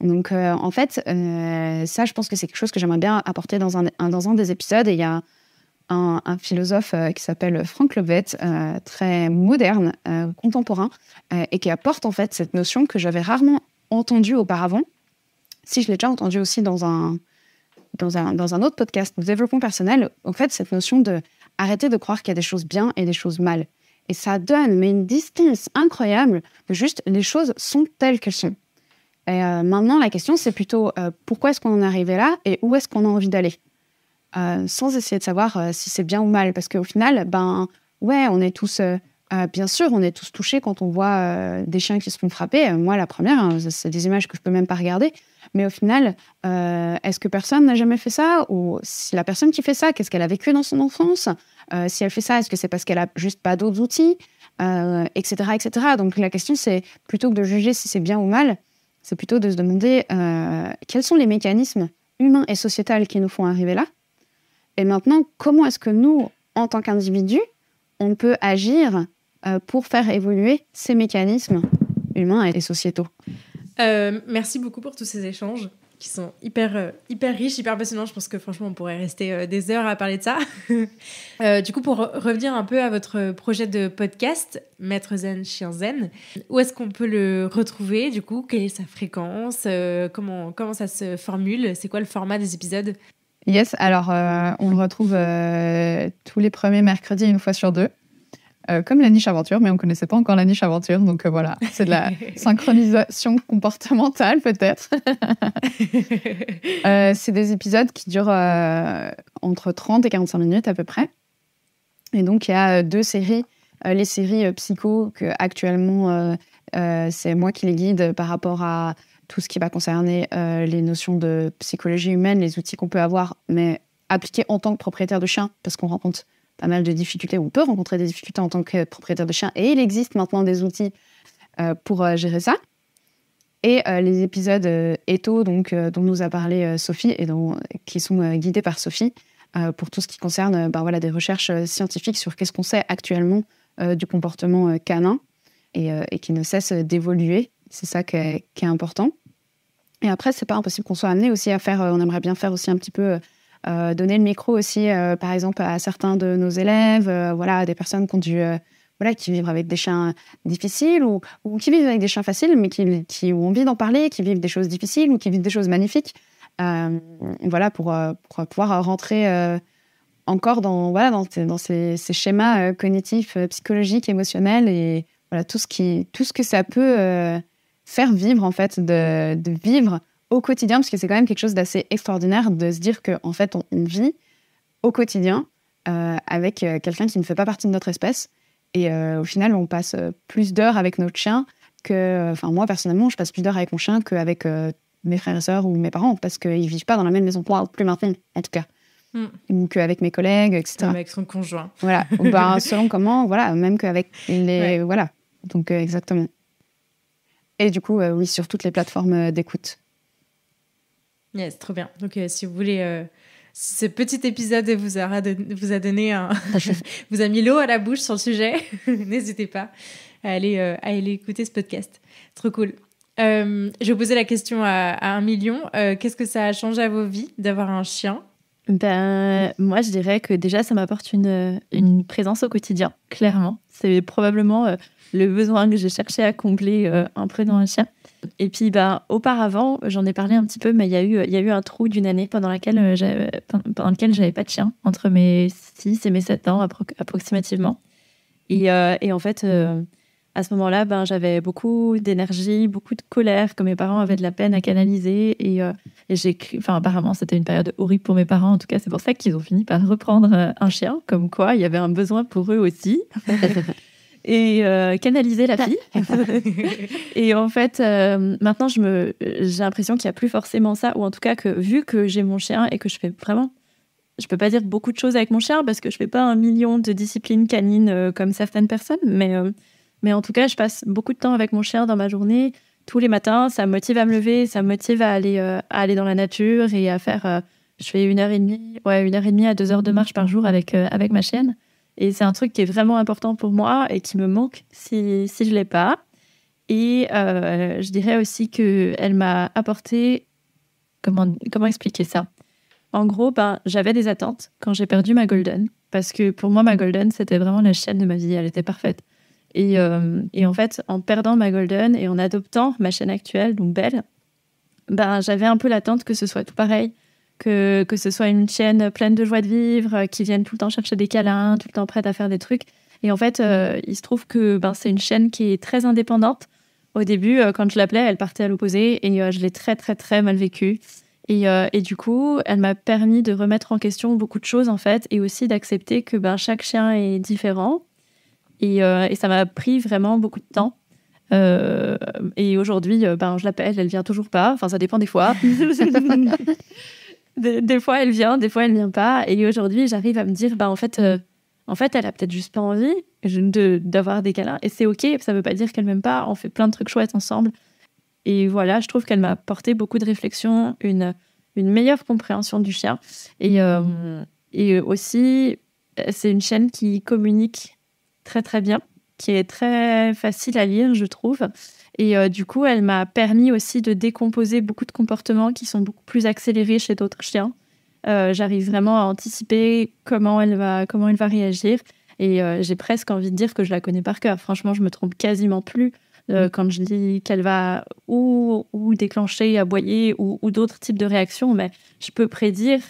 Donc, euh, en fait, ça, je pense que c'est quelque chose que j'aimerais bien apporter dans un, dans un des épisodes. Et il y a un, philosophe qui s'appelle Frank Lovett, très moderne, contemporain, et qui apporte en fait cette notion que j'avais rarement entendue auparavant. Si je l'ai déjà entendue aussi dans un, dans un, autre podcast, nous développons personnel, en fait, cette notion de arrêter de croire qu'il y a des choses bien et des choses mal. Et ça donne mais une distance incroyable de juste les choses sont telles qu'elles sont. Et euh, maintenant, la question, c'est plutôt euh, pourquoi est-ce qu'on en est arrivé là et où est-ce qu'on a envie d'aller euh, Sans essayer de savoir si c'est bien ou mal. Parce qu'au final, ben, ouais, on est tous. bien sûr, on est tous touchés quand on voit des chiens qui se font frapper. Moi, la première, hein, c'est des images que je peux même pas regarder. Mais au final, euh, est-ce que personne n'a jamais fait ça Ou si la personne qui fait ça, qu'est-ce qu'elle a vécu dans son enfance euh, Si elle fait ça, est-ce que c'est parce qu'elle a juste pas d'autres outils Etc. Euh, Etc. Donc la question, c'est plutôt que de juger si c'est bien ou mal, c'est plutôt de se demander quels sont les mécanismes humains et sociétaux qui nous font arriver là. Et maintenant, comment est-ce que nous, en tant qu'individus, on peut agir pour faire évoluer ces mécanismes humains et sociétaux euh, merci beaucoup pour tous ces échanges qui sont hyper, euh, hyper riches, hyper passionnants. Je pense que franchement, on pourrait rester euh, des heures à parler de ça. du coup, pour revenir un peu à votre projet de podcast, Maître Zen, Chien Zen, où est-ce qu'on peut le retrouver Du coup, quelle est sa fréquence comment, comment ça se formule C'est quoi le format des épisodes Yes, alors on le retrouve tous les premiers mercredis une fois sur deux. Euh, comme la niche aventure, mais on ne connaissait pas encore la niche aventure. Donc euh, voilà, c'est de la synchronisation comportementale peut-être. Euh, c'est des épisodes qui durent entre 30 et 45 minutes à peu près. Et donc il y a deux séries, les séries psycho que actuellement c'est moi qui les guide par rapport à tout ce qui va concerner les notions de psychologie humaine, les outils qu'on peut avoir, mais appliqués en tant que propriétaire de chien, parce qu'on rencontre pas mal de difficultés, on peut rencontrer des difficultés en tant que propriétaire de chien, et il existe maintenant des outils euh, pour euh, gérer ça. Et euh, les épisodes éto donc, dont nous a parlé Sophie, et dont, qui sont guidés par Sophie, pour tout ce qui concerne ben voilà, des recherches scientifiques sur qu'est-ce qu'on sait actuellement du comportement canin, et, qui ne cesse d'évoluer. C'est ça qui est, qui est, important. Et après, c'est pas impossible qu'on soit amené aussi à faire, on aimerait bien faire aussi un petit peu euh, donner le micro aussi, euh, par exemple, à certains de nos élèves, euh, voilà, à des personnes qui, ont voilà, qui vivent avec des chiens difficiles ou, ou, qui vivent avec des chiens faciles, mais qui, qui ont envie d'en parler, qui vivent des choses difficiles ou qui vivent des choses magnifiques, voilà, pour, pouvoir rentrer encore dans, voilà, dans, dans ces, schémas cognitifs, psychologiques, émotionnels et voilà, tout, ce qui, tout ce que ça peut faire vivre, en fait, de, de vivre au quotidien, parce que c'est quand même quelque chose d'assez extraordinaire de se dire qu'en en fait, on, vit au quotidien euh, avec euh, quelqu'un qui ne fait pas partie de notre espèce. Et euh, au final, on passe plus d'heures avec notre chien que. Enfin, moi, personnellement, je passe plus d'heures avec mon chien qu'avec mes frères et sœurs ou mes parents, parce qu'ils ne vivent pas dans la même maison. Wow, plus en tout cas. Hmm. Ou mes collègues, etc. avec son conjoint. Voilà. Ou ben, selon comment, voilà, même qu'avec les. Voilà. Donc, exactement. Et du coup, oui, sur toutes les plateformes d'écoute. C'est trop bien. Donc, euh, si vous voulez euh, si ce petit épisode vous a, vous a donné un vous a mis l'eau à la bouche sur le sujet, n'hésitez pas à aller, euh, à aller écouter ce podcast. Trop cool. Euh, je posais la question à, un million. Qu'est-ce que ça a changé à vos vies d'avoir un chien ben, moi, je dirais que déjà, ça m'apporte une, une, présence au quotidien, clairement. C'est probablement le besoin que j'ai cherché à combler un prenant un chien. Et puis, bah, auparavant, j'en ai parlé un petit peu, mais il y, a eu, y a eu un trou d'une année pendant, laquelle euh, pendant lequel j'avais pas de chien, entre mes 6 et mes 7 ans approximativement. Euh, et, en fait, euh, à ce moment-là, ben, j'avais beaucoup d'énergie, beaucoup de colère que mes parents avaient de la peine à canaliser. Et, et j'ai, enfin, apparemment, c'était une période horrible pour mes parents. En tout cas, c'est pour ça qu'ils ont fini par reprendre un chien, comme quoi il y avait un besoin pour eux aussi. et euh, canaliser la fille. Ah. et en fait, euh, maintenant, j'ai l'impression qu'il n'y a plus forcément ça, ou en tout cas que vu que j'ai mon chien et que je fais vraiment, je peux pas dire beaucoup de choses avec mon chien parce que je fais pas un million de disciplines canines euh, comme certaines personnes, mais mais en tout cas, je passe beaucoup de temps avec mon chien dans ma journée. Tous les matins, ça me motive à me lever, ça me motive à aller, à aller dans la nature et à faire. je fais une heure et demie, ouais, une heure et demie à deux heures de marche par jour avec, avec ma chienne. Et c'est un truc qui est vraiment important pour moi et qui me manque si, je ne l'ai pas. Et euh, je dirais aussi qu'elle m'a apporté. Comment, expliquer ça En gros, ben, j'avais des attentes quand j'ai perdu ma Golden. Parce que pour moi, ma Golden, c'était vraiment la chaîne de ma vie. Elle était parfaite. Et, euh, en fait, en perdant ma Golden et en adoptant ma chaîne actuelle, donc Belle, ben, j'avais un peu l'attente que ce soit tout pareil, que, que ce soit une chienne pleine de joie de vivre, euh, qui vienne tout le temps chercher des câlins, tout le temps prête à faire des trucs. Et en fait, euh, il se trouve que ben, c'est une chienne qui est très indépendante. Au début, euh, quand je l'appelais, elle partait à l'opposé et je l'ai très, très, très mal vécue. Et, et, du coup, elle m'a permis de remettre en question beaucoup de choses, en fait, et aussi d'accepter que ben, chaque chien est différent. Et, et ça m'a pris vraiment beaucoup de temps. et aujourd'hui, ben, je l'appelle, elle vient toujours pas. Enfin, ça dépend des fois. des, fois, elle vient, des fois, elle ne vient pas. Et aujourd'hui, j'arrive à me dire, bah, en fait, euh, en fait, elle a peut-être juste pas envie d'avoir des câlins. Et c'est OK, ça veut pas dire qu'elle m'aime pas. On fait plein de trucs chouettes ensemble. Et voilà, je trouve qu'elle m'a apporté beaucoup de réflexion, une, meilleure compréhension du chien. Et, euh, et aussi, c'est une chaîne qui communique très, très bien, qui est très facile à lire, je trouve. Et euh, du coup, elle m'a permis aussi de décomposer beaucoup de comportements qui sont beaucoup plus accélérés chez d'autres chiens. Euh, j'arrive vraiment à anticiper comment elle va, comment elle va réagir. Et euh, j'ai presque envie de dire que je la connais par cœur. Franchement, je me trompe quasiment plus mm. quand je dis qu'elle va ou, ou, déclencher, aboyer ou, d'autres types de réactions. Mais je peux prédire,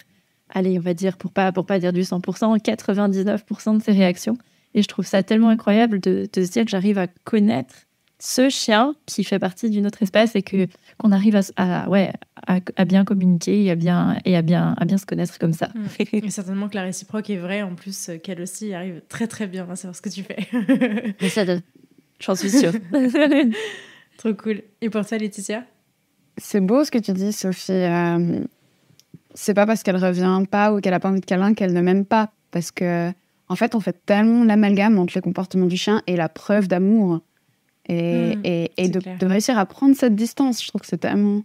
allez, on va dire pour pas, pour pas dire du 100%, 99% de ses réactions. Et je trouve ça tellement incroyable de, de se dire que j'arrive à connaître ce chien qui fait partie d'une autre espèce et que qu'on arrive à, ouais, à, bien communiquer et à bien, et bien, à bien se connaître comme ça. Mm. Et certainement que la réciproque est vraie, en plus euh, qu'elle aussi arrive très très bien à savoir ce que tu fais. Mais ça donne. J'en suis sûre. Trop cool. Et pour toi, Laetitia C'est beau ce que tu dis, Sophie. Euh, c'est pas parce qu'elle revient pas ou qu'elle a pas envie de câlin qu'elle ne m'aime pas. Parce que, en fait, on fait tellement l'amalgame entre le comportement du chien et la preuve d'amour. Hmm, et, et, de, réussir à prendre cette distance, je trouve que c'est tellement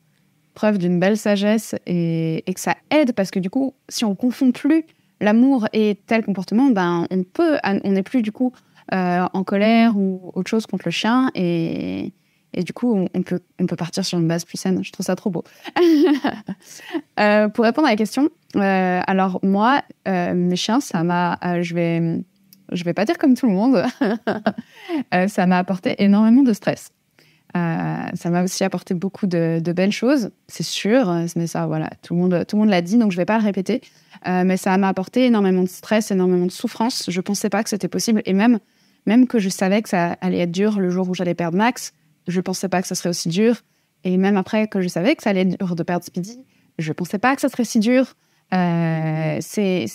preuve d'une belle sagesse et, que ça aide parce que du coup, si on confond plus l'amour et tel comportement, ben on peut, on n'est plus du coup euh, en colère ou autre chose contre le chien et, et du coup, on, peut, on peut partir sur une base plus saine. Je trouve ça trop beau. Euh, pour répondre à la question, euh, alors moi, mes chiens, ça m'a, je vais je ne vais pas dire comme tout le monde, euh, ça m'a apporté énormément de stress. Euh, ça m'a aussi apporté beaucoup de, belles choses, c'est sûr, mais ça, voilà, tout le monde, tout le monde l'a dit, donc je ne vais pas le répéter. Euh, mais ça m'a apporté énormément de stress, énormément de souffrance. Je ne pensais pas que c'était possible, et même, même que je savais que ça allait être dur le jour où j'allais perdre Max, je ne pensais pas que ce serait aussi dur. Et même après que je savais que ça allait être dur de perdre Speedy, je ne pensais pas que ça serait si dur. Euh, c'est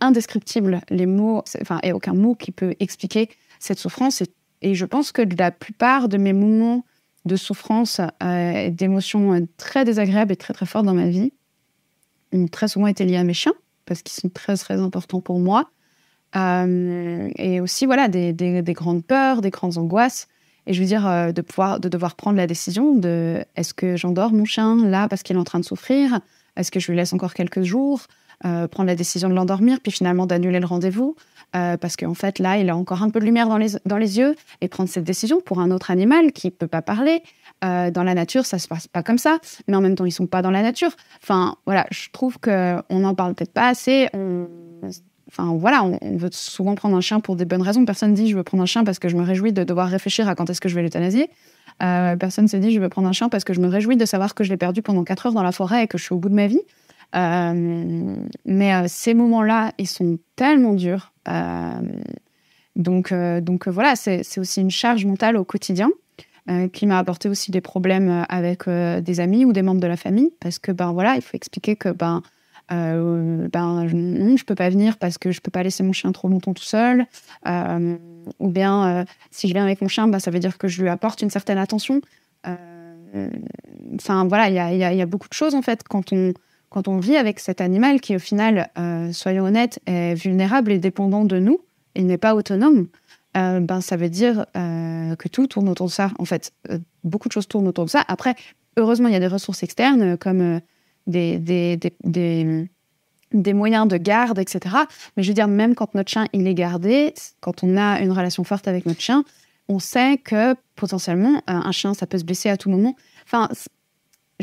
indescriptible, les mots, enfin, il a aucun mot qui peut expliquer cette souffrance. Et, je pense que la plupart de mes moments de souffrance euh, d'émotions euh, très désagréables et très très fortes dans ma vie ont très souvent été liés à mes chiens, parce qu'ils sont très très importants pour moi. et aussi, voilà, des, grandes peurs, des grandes angoisses. Et je veux dire, de, pouvoir, de devoir prendre la décision de est-ce que j'endors mon chien là parce qu'il est en train de souffrir est-ce que je lui laisse encore quelques jours euh, Prendre la décision de l'endormir, puis finalement d'annuler le rendez-vous euh, parce qu'en fait, là, il a encore un peu de lumière dans les, dans les yeux, et prendre cette décision pour un autre animal qui ne peut pas parler. Euh, dans la nature, ça ne se passe pas comme ça, mais en même temps, ils ne sont pas dans la nature. Enfin, voilà, je trouve qu'on n'en parle peut-être pas assez. On... Enfin, voilà, on, veut souvent prendre un chien pour des bonnes raisons. Personne ne dit je veux prendre un chien parce que je me réjouis de devoir réfléchir à quand est-ce que je vais l'euthanasier. Euh, personne personne s'est dit je veux prendre un chien parce que je me réjouis de savoir que je l'ai perdu pendant 4 heures dans la forêt et que je suis au bout de ma vie. Euh, mais euh, ces moments-là, ils sont tellement durs. donc, voilà, c'est aussi une charge mentale au quotidien qui m'a apporté aussi des problèmes avec des amis ou des membres de la famille parce que ben voilà, il faut expliquer que ben ben je, ne peux pas venir parce que je peux pas laisser mon chien trop longtemps tout seul ou bien euh, si je viens avec mon chien, bah, ça veut dire que je lui apporte une certaine attention. Euh, enfin voilà, il y, a, beaucoup de choses en fait quand on quand on vit avec cet animal qui au final, euh, soyons honnêtes, est vulnérable et dépendant de nous. Il n'est pas autonome. ben, ça veut dire que tout tourne autour de ça. En fait, beaucoup de choses tournent autour de ça. Après, heureusement, il y a des ressources externes comme des, des, des moyens de garde, etc. Mais je veux dire, même quand notre chien, il est gardé, quand on a une relation forte avec notre chien, on sait que potentiellement, euh, un chien, ça peut se blesser à tout moment. Enfin,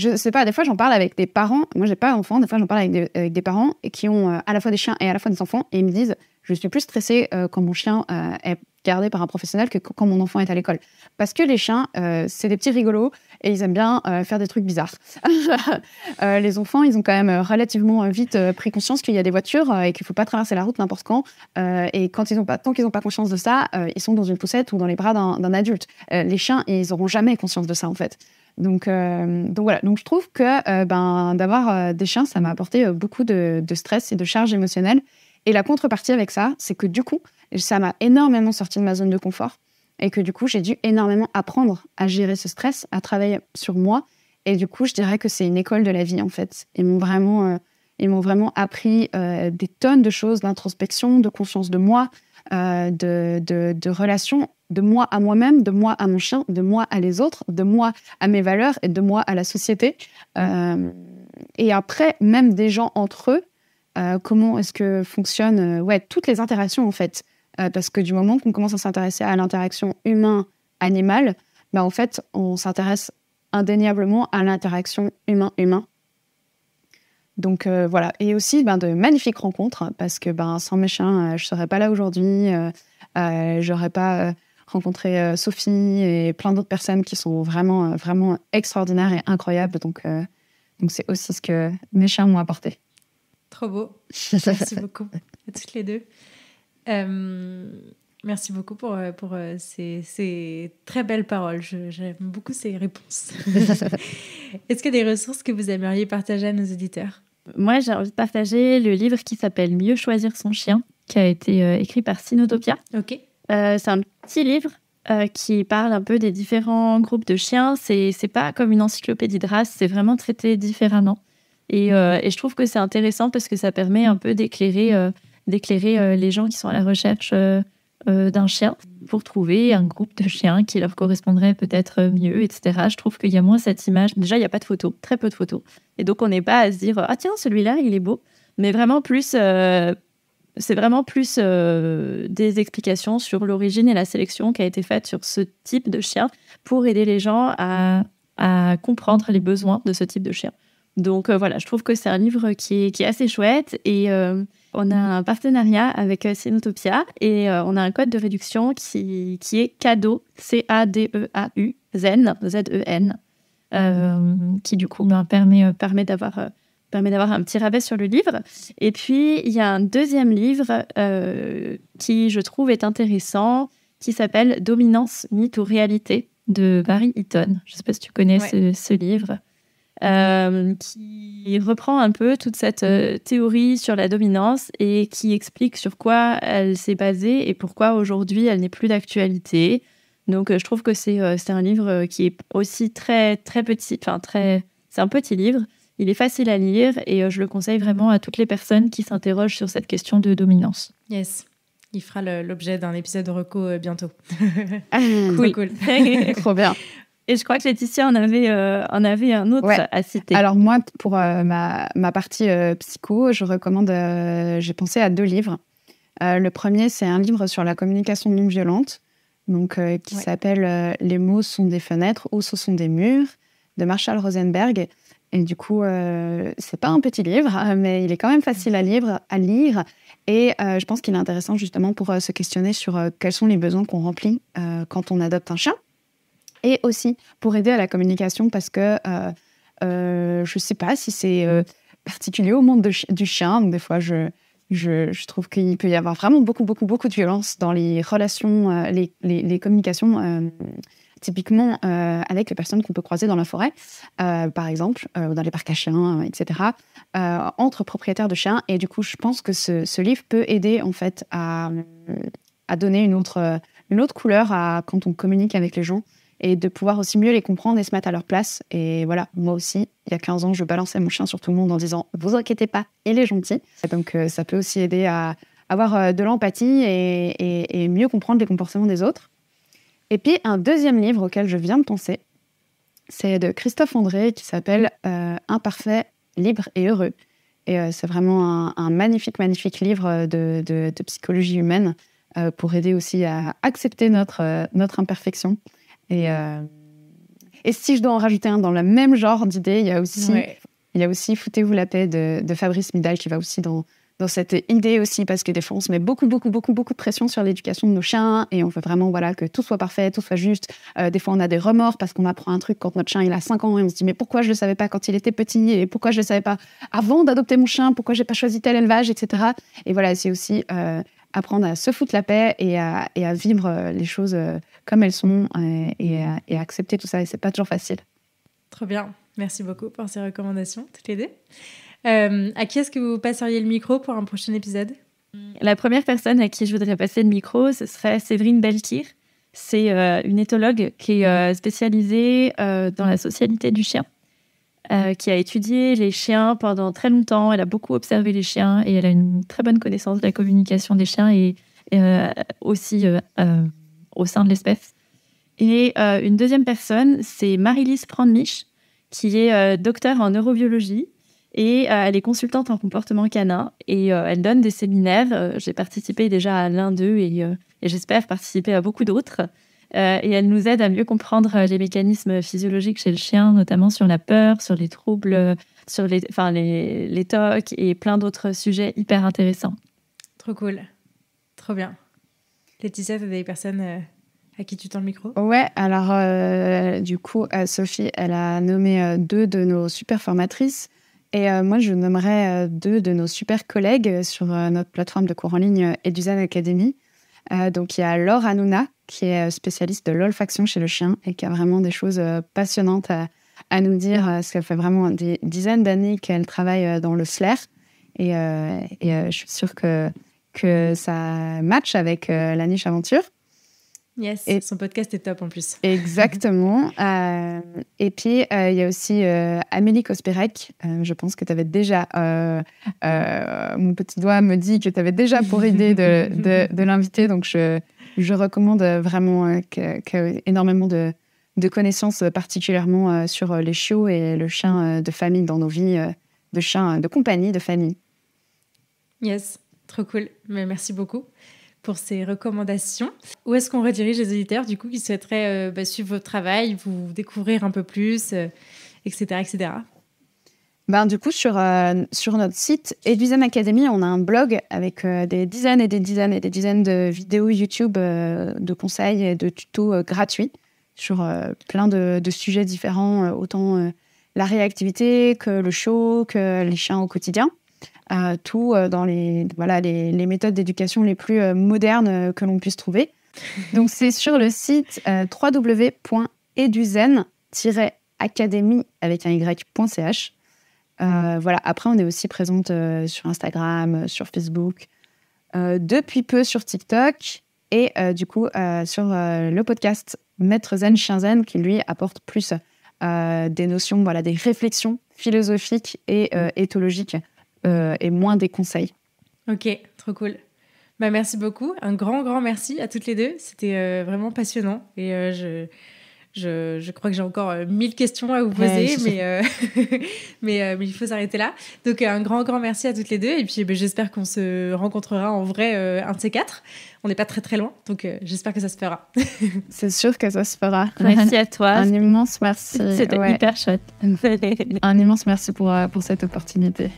je sais pas, des fois j'en parle avec des parents, moi j'ai pas d'enfants, des fois j'en parle avec des, parents qui ont euh, à la fois des chiens et à la fois des enfants, et ils me disent je suis plus stressée euh, quand mon chien euh, est gardé par un professionnel que quand mon enfant est à l'école. Parce que les chiens, c'est des petits rigolos et ils aiment bien faire des trucs bizarres. les enfants, ils ont quand même relativement vite pris conscience qu'il y a des voitures et qu'il ne faut pas traverser la route n'importe quand. et quand ils ont pas, tant qu'ils n'ont pas conscience de ça, ils sont dans une poussette ou dans les bras d'un adulte. les chiens, ils n'auront jamais conscience de ça en fait. Euh, donc, voilà, donc je trouve que euh, ben, d'avoir euh, des chiens, ça m'a apporté beaucoup de, stress et de charges émotionnelle. Et la contrepartie avec ça, c'est que du coup, ça m'a énormément sorti de ma zone de confort et que du coup, j'ai dû énormément apprendre à gérer ce stress, à travailler sur moi. Et du coup, je dirais que c'est une école de la vie en fait. Ils m'ont vraiment, ils m'ont vraiment appris des tonnes de choses, d'introspection, de conscience de moi, de, de relations de moi à moi-même, de moi à mon chien, de moi à les autres, de moi à mes valeurs et de moi à la société. Euh, et après, même des gens entre eux, euh, comment est-ce que fonctionnent euh, ouais, toutes les interactions en fait. parce que du moment qu'on commence à s'intéresser à l'interaction humain-animal, ben en fait, on s'intéresse indéniablement à l'interaction humain-humain. Donc voilà, et aussi ben, de magnifiques rencontres, hein, parce que ben, sans mes chiens, je ne serais pas là aujourd'hui, j'aurais pas rencontrer euh, Sophie et plein d'autres personnes qui sont vraiment, euh, vraiment extraordinaires et incroyables. Donc, euh, donc c'est aussi ce que mes chiens m'ont apporté. Trop beau. Merci beaucoup à toutes les deux. merci beaucoup pour, pour ces, ces très belles paroles. J'aime beaucoup ces réponses. Est-ce qu'il y a des ressources que vous aimeriez partager à nos auditeurs Moi, j'ai envie de partager le livre qui s'appelle Mieux choisir son chien, qui a été écrit par Sinotopia. Ok. Euh, c'est un petit livre euh, qui parle un peu des différents groupes de chiens. C'est n'est pas comme une encyclopédie de race, c'est vraiment traité différemment. Euh, mhm. Et, je trouve que c'est intéressant parce que ça permet un mhm. peu d'éclairer d'éclairer les gens qui sont à la recherche d'un chien pour trouver un groupe de chiens qui leur correspondrait peut-être mieux, etc. Je trouve qu'il y a moins cette image. Déjà, il n'y a pas de photos, très peu de photos. Et donc, on n'est pas à se dire, ah tiens, celui-là, il est beau. Mais vraiment plus c'est vraiment plus euh, des explications sur l'origine et la sélection qui a été faite sur ce type de chien pour aider les gens à, comprendre les besoins de ce type de chien. Donc euh, voilà, je trouve que c'est un livre qui est, qui est, assez chouette et euh, on a mm-hmm. un partenariat avec Cinotopia et on a un code de réduction qui, est CADEAU, C-A-D-E-A-U, ZEN, Z-E-N, qui du coup ben, permet d'avoir permet d'avoir un petit rabais sur le livre. Et puis, il y a un deuxième livre euh, qui, je trouve, est intéressant, qui s'appelle Dominance, mythe ou réalité de Barry Eaton. Je ne sais pas si tu connais ce, ce, livre, euh, qui reprend un peu toute cette euh, théorie sur la dominance et qui explique sur quoi elle s'est basée et pourquoi aujourd'hui elle n'est plus d'actualité. Donc, je trouve que c'est un livre qui est aussi très, très petit, enfin, très. C'est un petit livre, il est facile à lire et euh, je le conseille vraiment à toutes les personnes qui s'interrogent sur cette question de dominance. Yes. Il fera l'objet d'un épisode de reco euh, bientôt. Mmh. cool, cool. Trop bien. Et je crois que Laetitia en avait, euh, en avait un autre à citer. Alors moi, pour ma, ma, partie psycho, je recommande, j'ai pensé à deux livres. le premier, c'est un livre sur la communication non violente, donc, qui s'appelle Les mots sont des fenêtres ou ce sont des murs, de Marshall Rosenberg. Et du coup, euh, c'est pas un petit livre, euh, mais il est quand même facile à lire. À lire. Et euh, je pense qu'il est intéressant justement pour euh, se questionner sur quels sont les besoins qu'on remplit quand on adopte un chien. Et aussi pour aider à la communication parce que je sais pas si c'est particulier au monde du chien. des fois, je, je, trouve qu'il peut y avoir vraiment beaucoup, beaucoup, beaucoup de violence dans les relations, les, les, les, communications Typiquement, euh, avec les personnes qu'on peut croiser dans la forêt, euh, par exemple, euh, ou dans les parcs à chiens, etc., entre propriétaires de chiens. Et du coup, je pense que ce, livre peut aider en fait à, donner une autre, une autre couleur à, quand on communique avec les gens et de pouvoir aussi mieux les comprendre et se mettre à leur place. Et voilà, moi aussi, il y a 15 ans, je balançais mon chien sur tout le monde en disant « vous inquiétez pas, il est gentil ». Donc ça peut aussi aider à avoir de l'empathie et mieux comprendre les comportements des autres. Et puis un deuxième livre auquel je viens de penser, c'est de Christophe André qui s'appelle euh, Imparfait, libre et heureux. Et euh, c'est vraiment un, magnifique, magnifique livre de, psychologie humaine euh, pour aider aussi à accepter notre, notre imperfection. Et, et, si je dois en rajouter un dans le même genre d'idée, il y a aussi, il y a aussi Foutez-vous la paix de, de Fabrice Midal qui va aussi dans, dans cette idée aussi, parce que des fois, on se met beaucoup, beaucoup, beaucoup, beaucoup de pression sur l'éducation de nos chiens et on veut vraiment voilà, que tout soit parfait, tout soit juste. Euh, des fois, on a des remords parce qu'on apprend un truc quand notre chien il a 5 ans et on se dit mais pourquoi je ne le savais pas quand il était petit et pourquoi je ne le savais pas avant d'adopter mon chien, pourquoi j'ai pas choisi tel élevage, etc. Et voilà, c'est aussi euh, apprendre à se foutre la paix et à, vivre euh, les choses comme elles sont et, à, accepter tout ça. Et c'est pas toujours facile. Trop bien. Merci beaucoup pour ces recommandations, toutes les deux. Euh, à qui est-ce que vous passeriez le micro pour un prochain épisode La première personne à qui je voudrais passer le micro, ce serait Séverine Belkir. C'est euh, une éthologue qui est euh, spécialisée dans la socialité du chien, qui a étudié les chiens pendant très longtemps. Elle a beaucoup observé les chiens et elle a une très bonne connaissance de la communication des chiens et, aussi au sein de l'espèce. Et une deuxième personne, c'est Marie-Lise Prandmich, qui est docteur en neurobiologie et euh, elle est consultante en comportement canin et euh, elle donne des séminaires. Euh, j'ai participé déjà à l'un d'eux et, j'espère participer à beaucoup d'autres. et elle nous aide à mieux comprendre les mécanismes physiologiques chez le chien, notamment sur la peur, sur les troubles, sur les, enfin, les, les tocs et plein d'autres sujets hyper intéressants. Trop cool. Trop bien. Laetitia, tu as des personnes à qui tu tends le micro Ouais, alors du coup, Sophie, elle a nommé deux de nos super formatrices. Et euh, moi, je nommerais euh, deux de nos super collègues euh, sur notre plateforme de cours en ligne Eduzan Academy. donc, il y a Laura Hanouna, qui est spécialiste de l'olfaction chez le chien et qui a vraiment des choses passionnantes à, nous dire. Parce qu'elle fait vraiment des dizaines d'années qu'elle travaille dans le SLER. Et, je suis sûre que, que ça match avec la niche aventure. Yes, et son podcast est top en plus. Exactement. Euh, et puis, euh, il y a aussi euh, Amélie Kosperek. je pense que tu avais déjà. mon petit doigt me dit que tu avais déjà pour idée de, l'inviter. Donc, je, je, recommande vraiment qu'elle énormément de, de, connaissances, particulièrement sur les chiots et le chien de famille dans nos vies, de chien de compagnie, de famille. Yes, trop cool. Mais merci beaucoup pour ces recommandations. Où est-ce qu'on redirige les auditeurs du coup qui souhaiteraient euh, bah, suivre votre travail, vous découvrir un peu plus, etc., euh, etc. Ben, du coup, sur, euh, sur notre site Eduzem Academy, on a un blog avec des dizaines et des dizaines et des dizaines de vidéos YouTube, de conseils et de tutos gratuits sur plein de, de, sujets différents, autant la réactivité que le show, que les chiens au quotidien. Euh, tout euh, dans les, voilà, les, méthodes d'éducation les plus euh, modernes que l'on puisse trouver. Donc c'est sur le site www.eduzen-académie avec un y.ch. Mm. voilà. Après, on est aussi présente sur Instagram, sur Facebook, depuis peu sur TikTok et du coup sur le podcast Maître Zen, Chien Zen, qui lui apporte plus des notions, voilà, des réflexions philosophiques et mm. éthologiques euh, et moins des conseils. Ok, trop cool. Bah, merci beaucoup. Un grand, grand merci à toutes les deux. C'était euh, vraiment passionnant. Et euh, je, je, crois que j'ai encore mille questions à vous poser, mais, mais, il faut s'arrêter là. Donc, un grand, grand merci à toutes les deux. Et puis, bah, j'espère qu'on se rencontrera en vrai un de ces quatre. On n'est pas très, très loin. Donc, j'espère que ça se fera. C'est sûr que ça se fera. Merci à toi. Un immense merci. C'était hyper chouette. un immense merci pour, pour cette opportunité.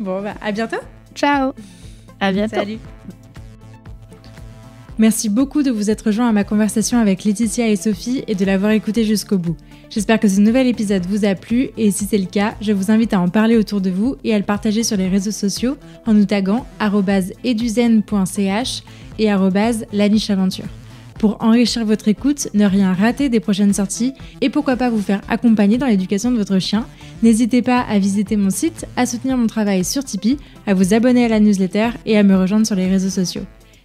Bon, bah, à bientôt. Ciao. À bientôt. Salut. Merci beaucoup de vous être joints à ma conversation avec Laetitia et Sophie et de l'avoir écoutée jusqu'au bout. J'espère que ce nouvel épisode vous a plu et si c'est le cas, je vous invite à en parler autour de vous et à le partager sur les réseaux sociaux en nous taguant eduzen.ch et aventure pour enrichir votre écoute, ne rien rater des prochaines sorties et pourquoi pas vous faire accompagner dans l'éducation de votre chien. N'hésitez pas à visiter mon site, à soutenir mon travail sur Tipeee, à vous abonner à la newsletter et à me rejoindre sur les réseaux sociaux.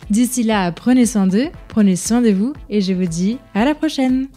D'ici là, prenez soin d'eux, prenez soin de vous et je vous dis à la prochaine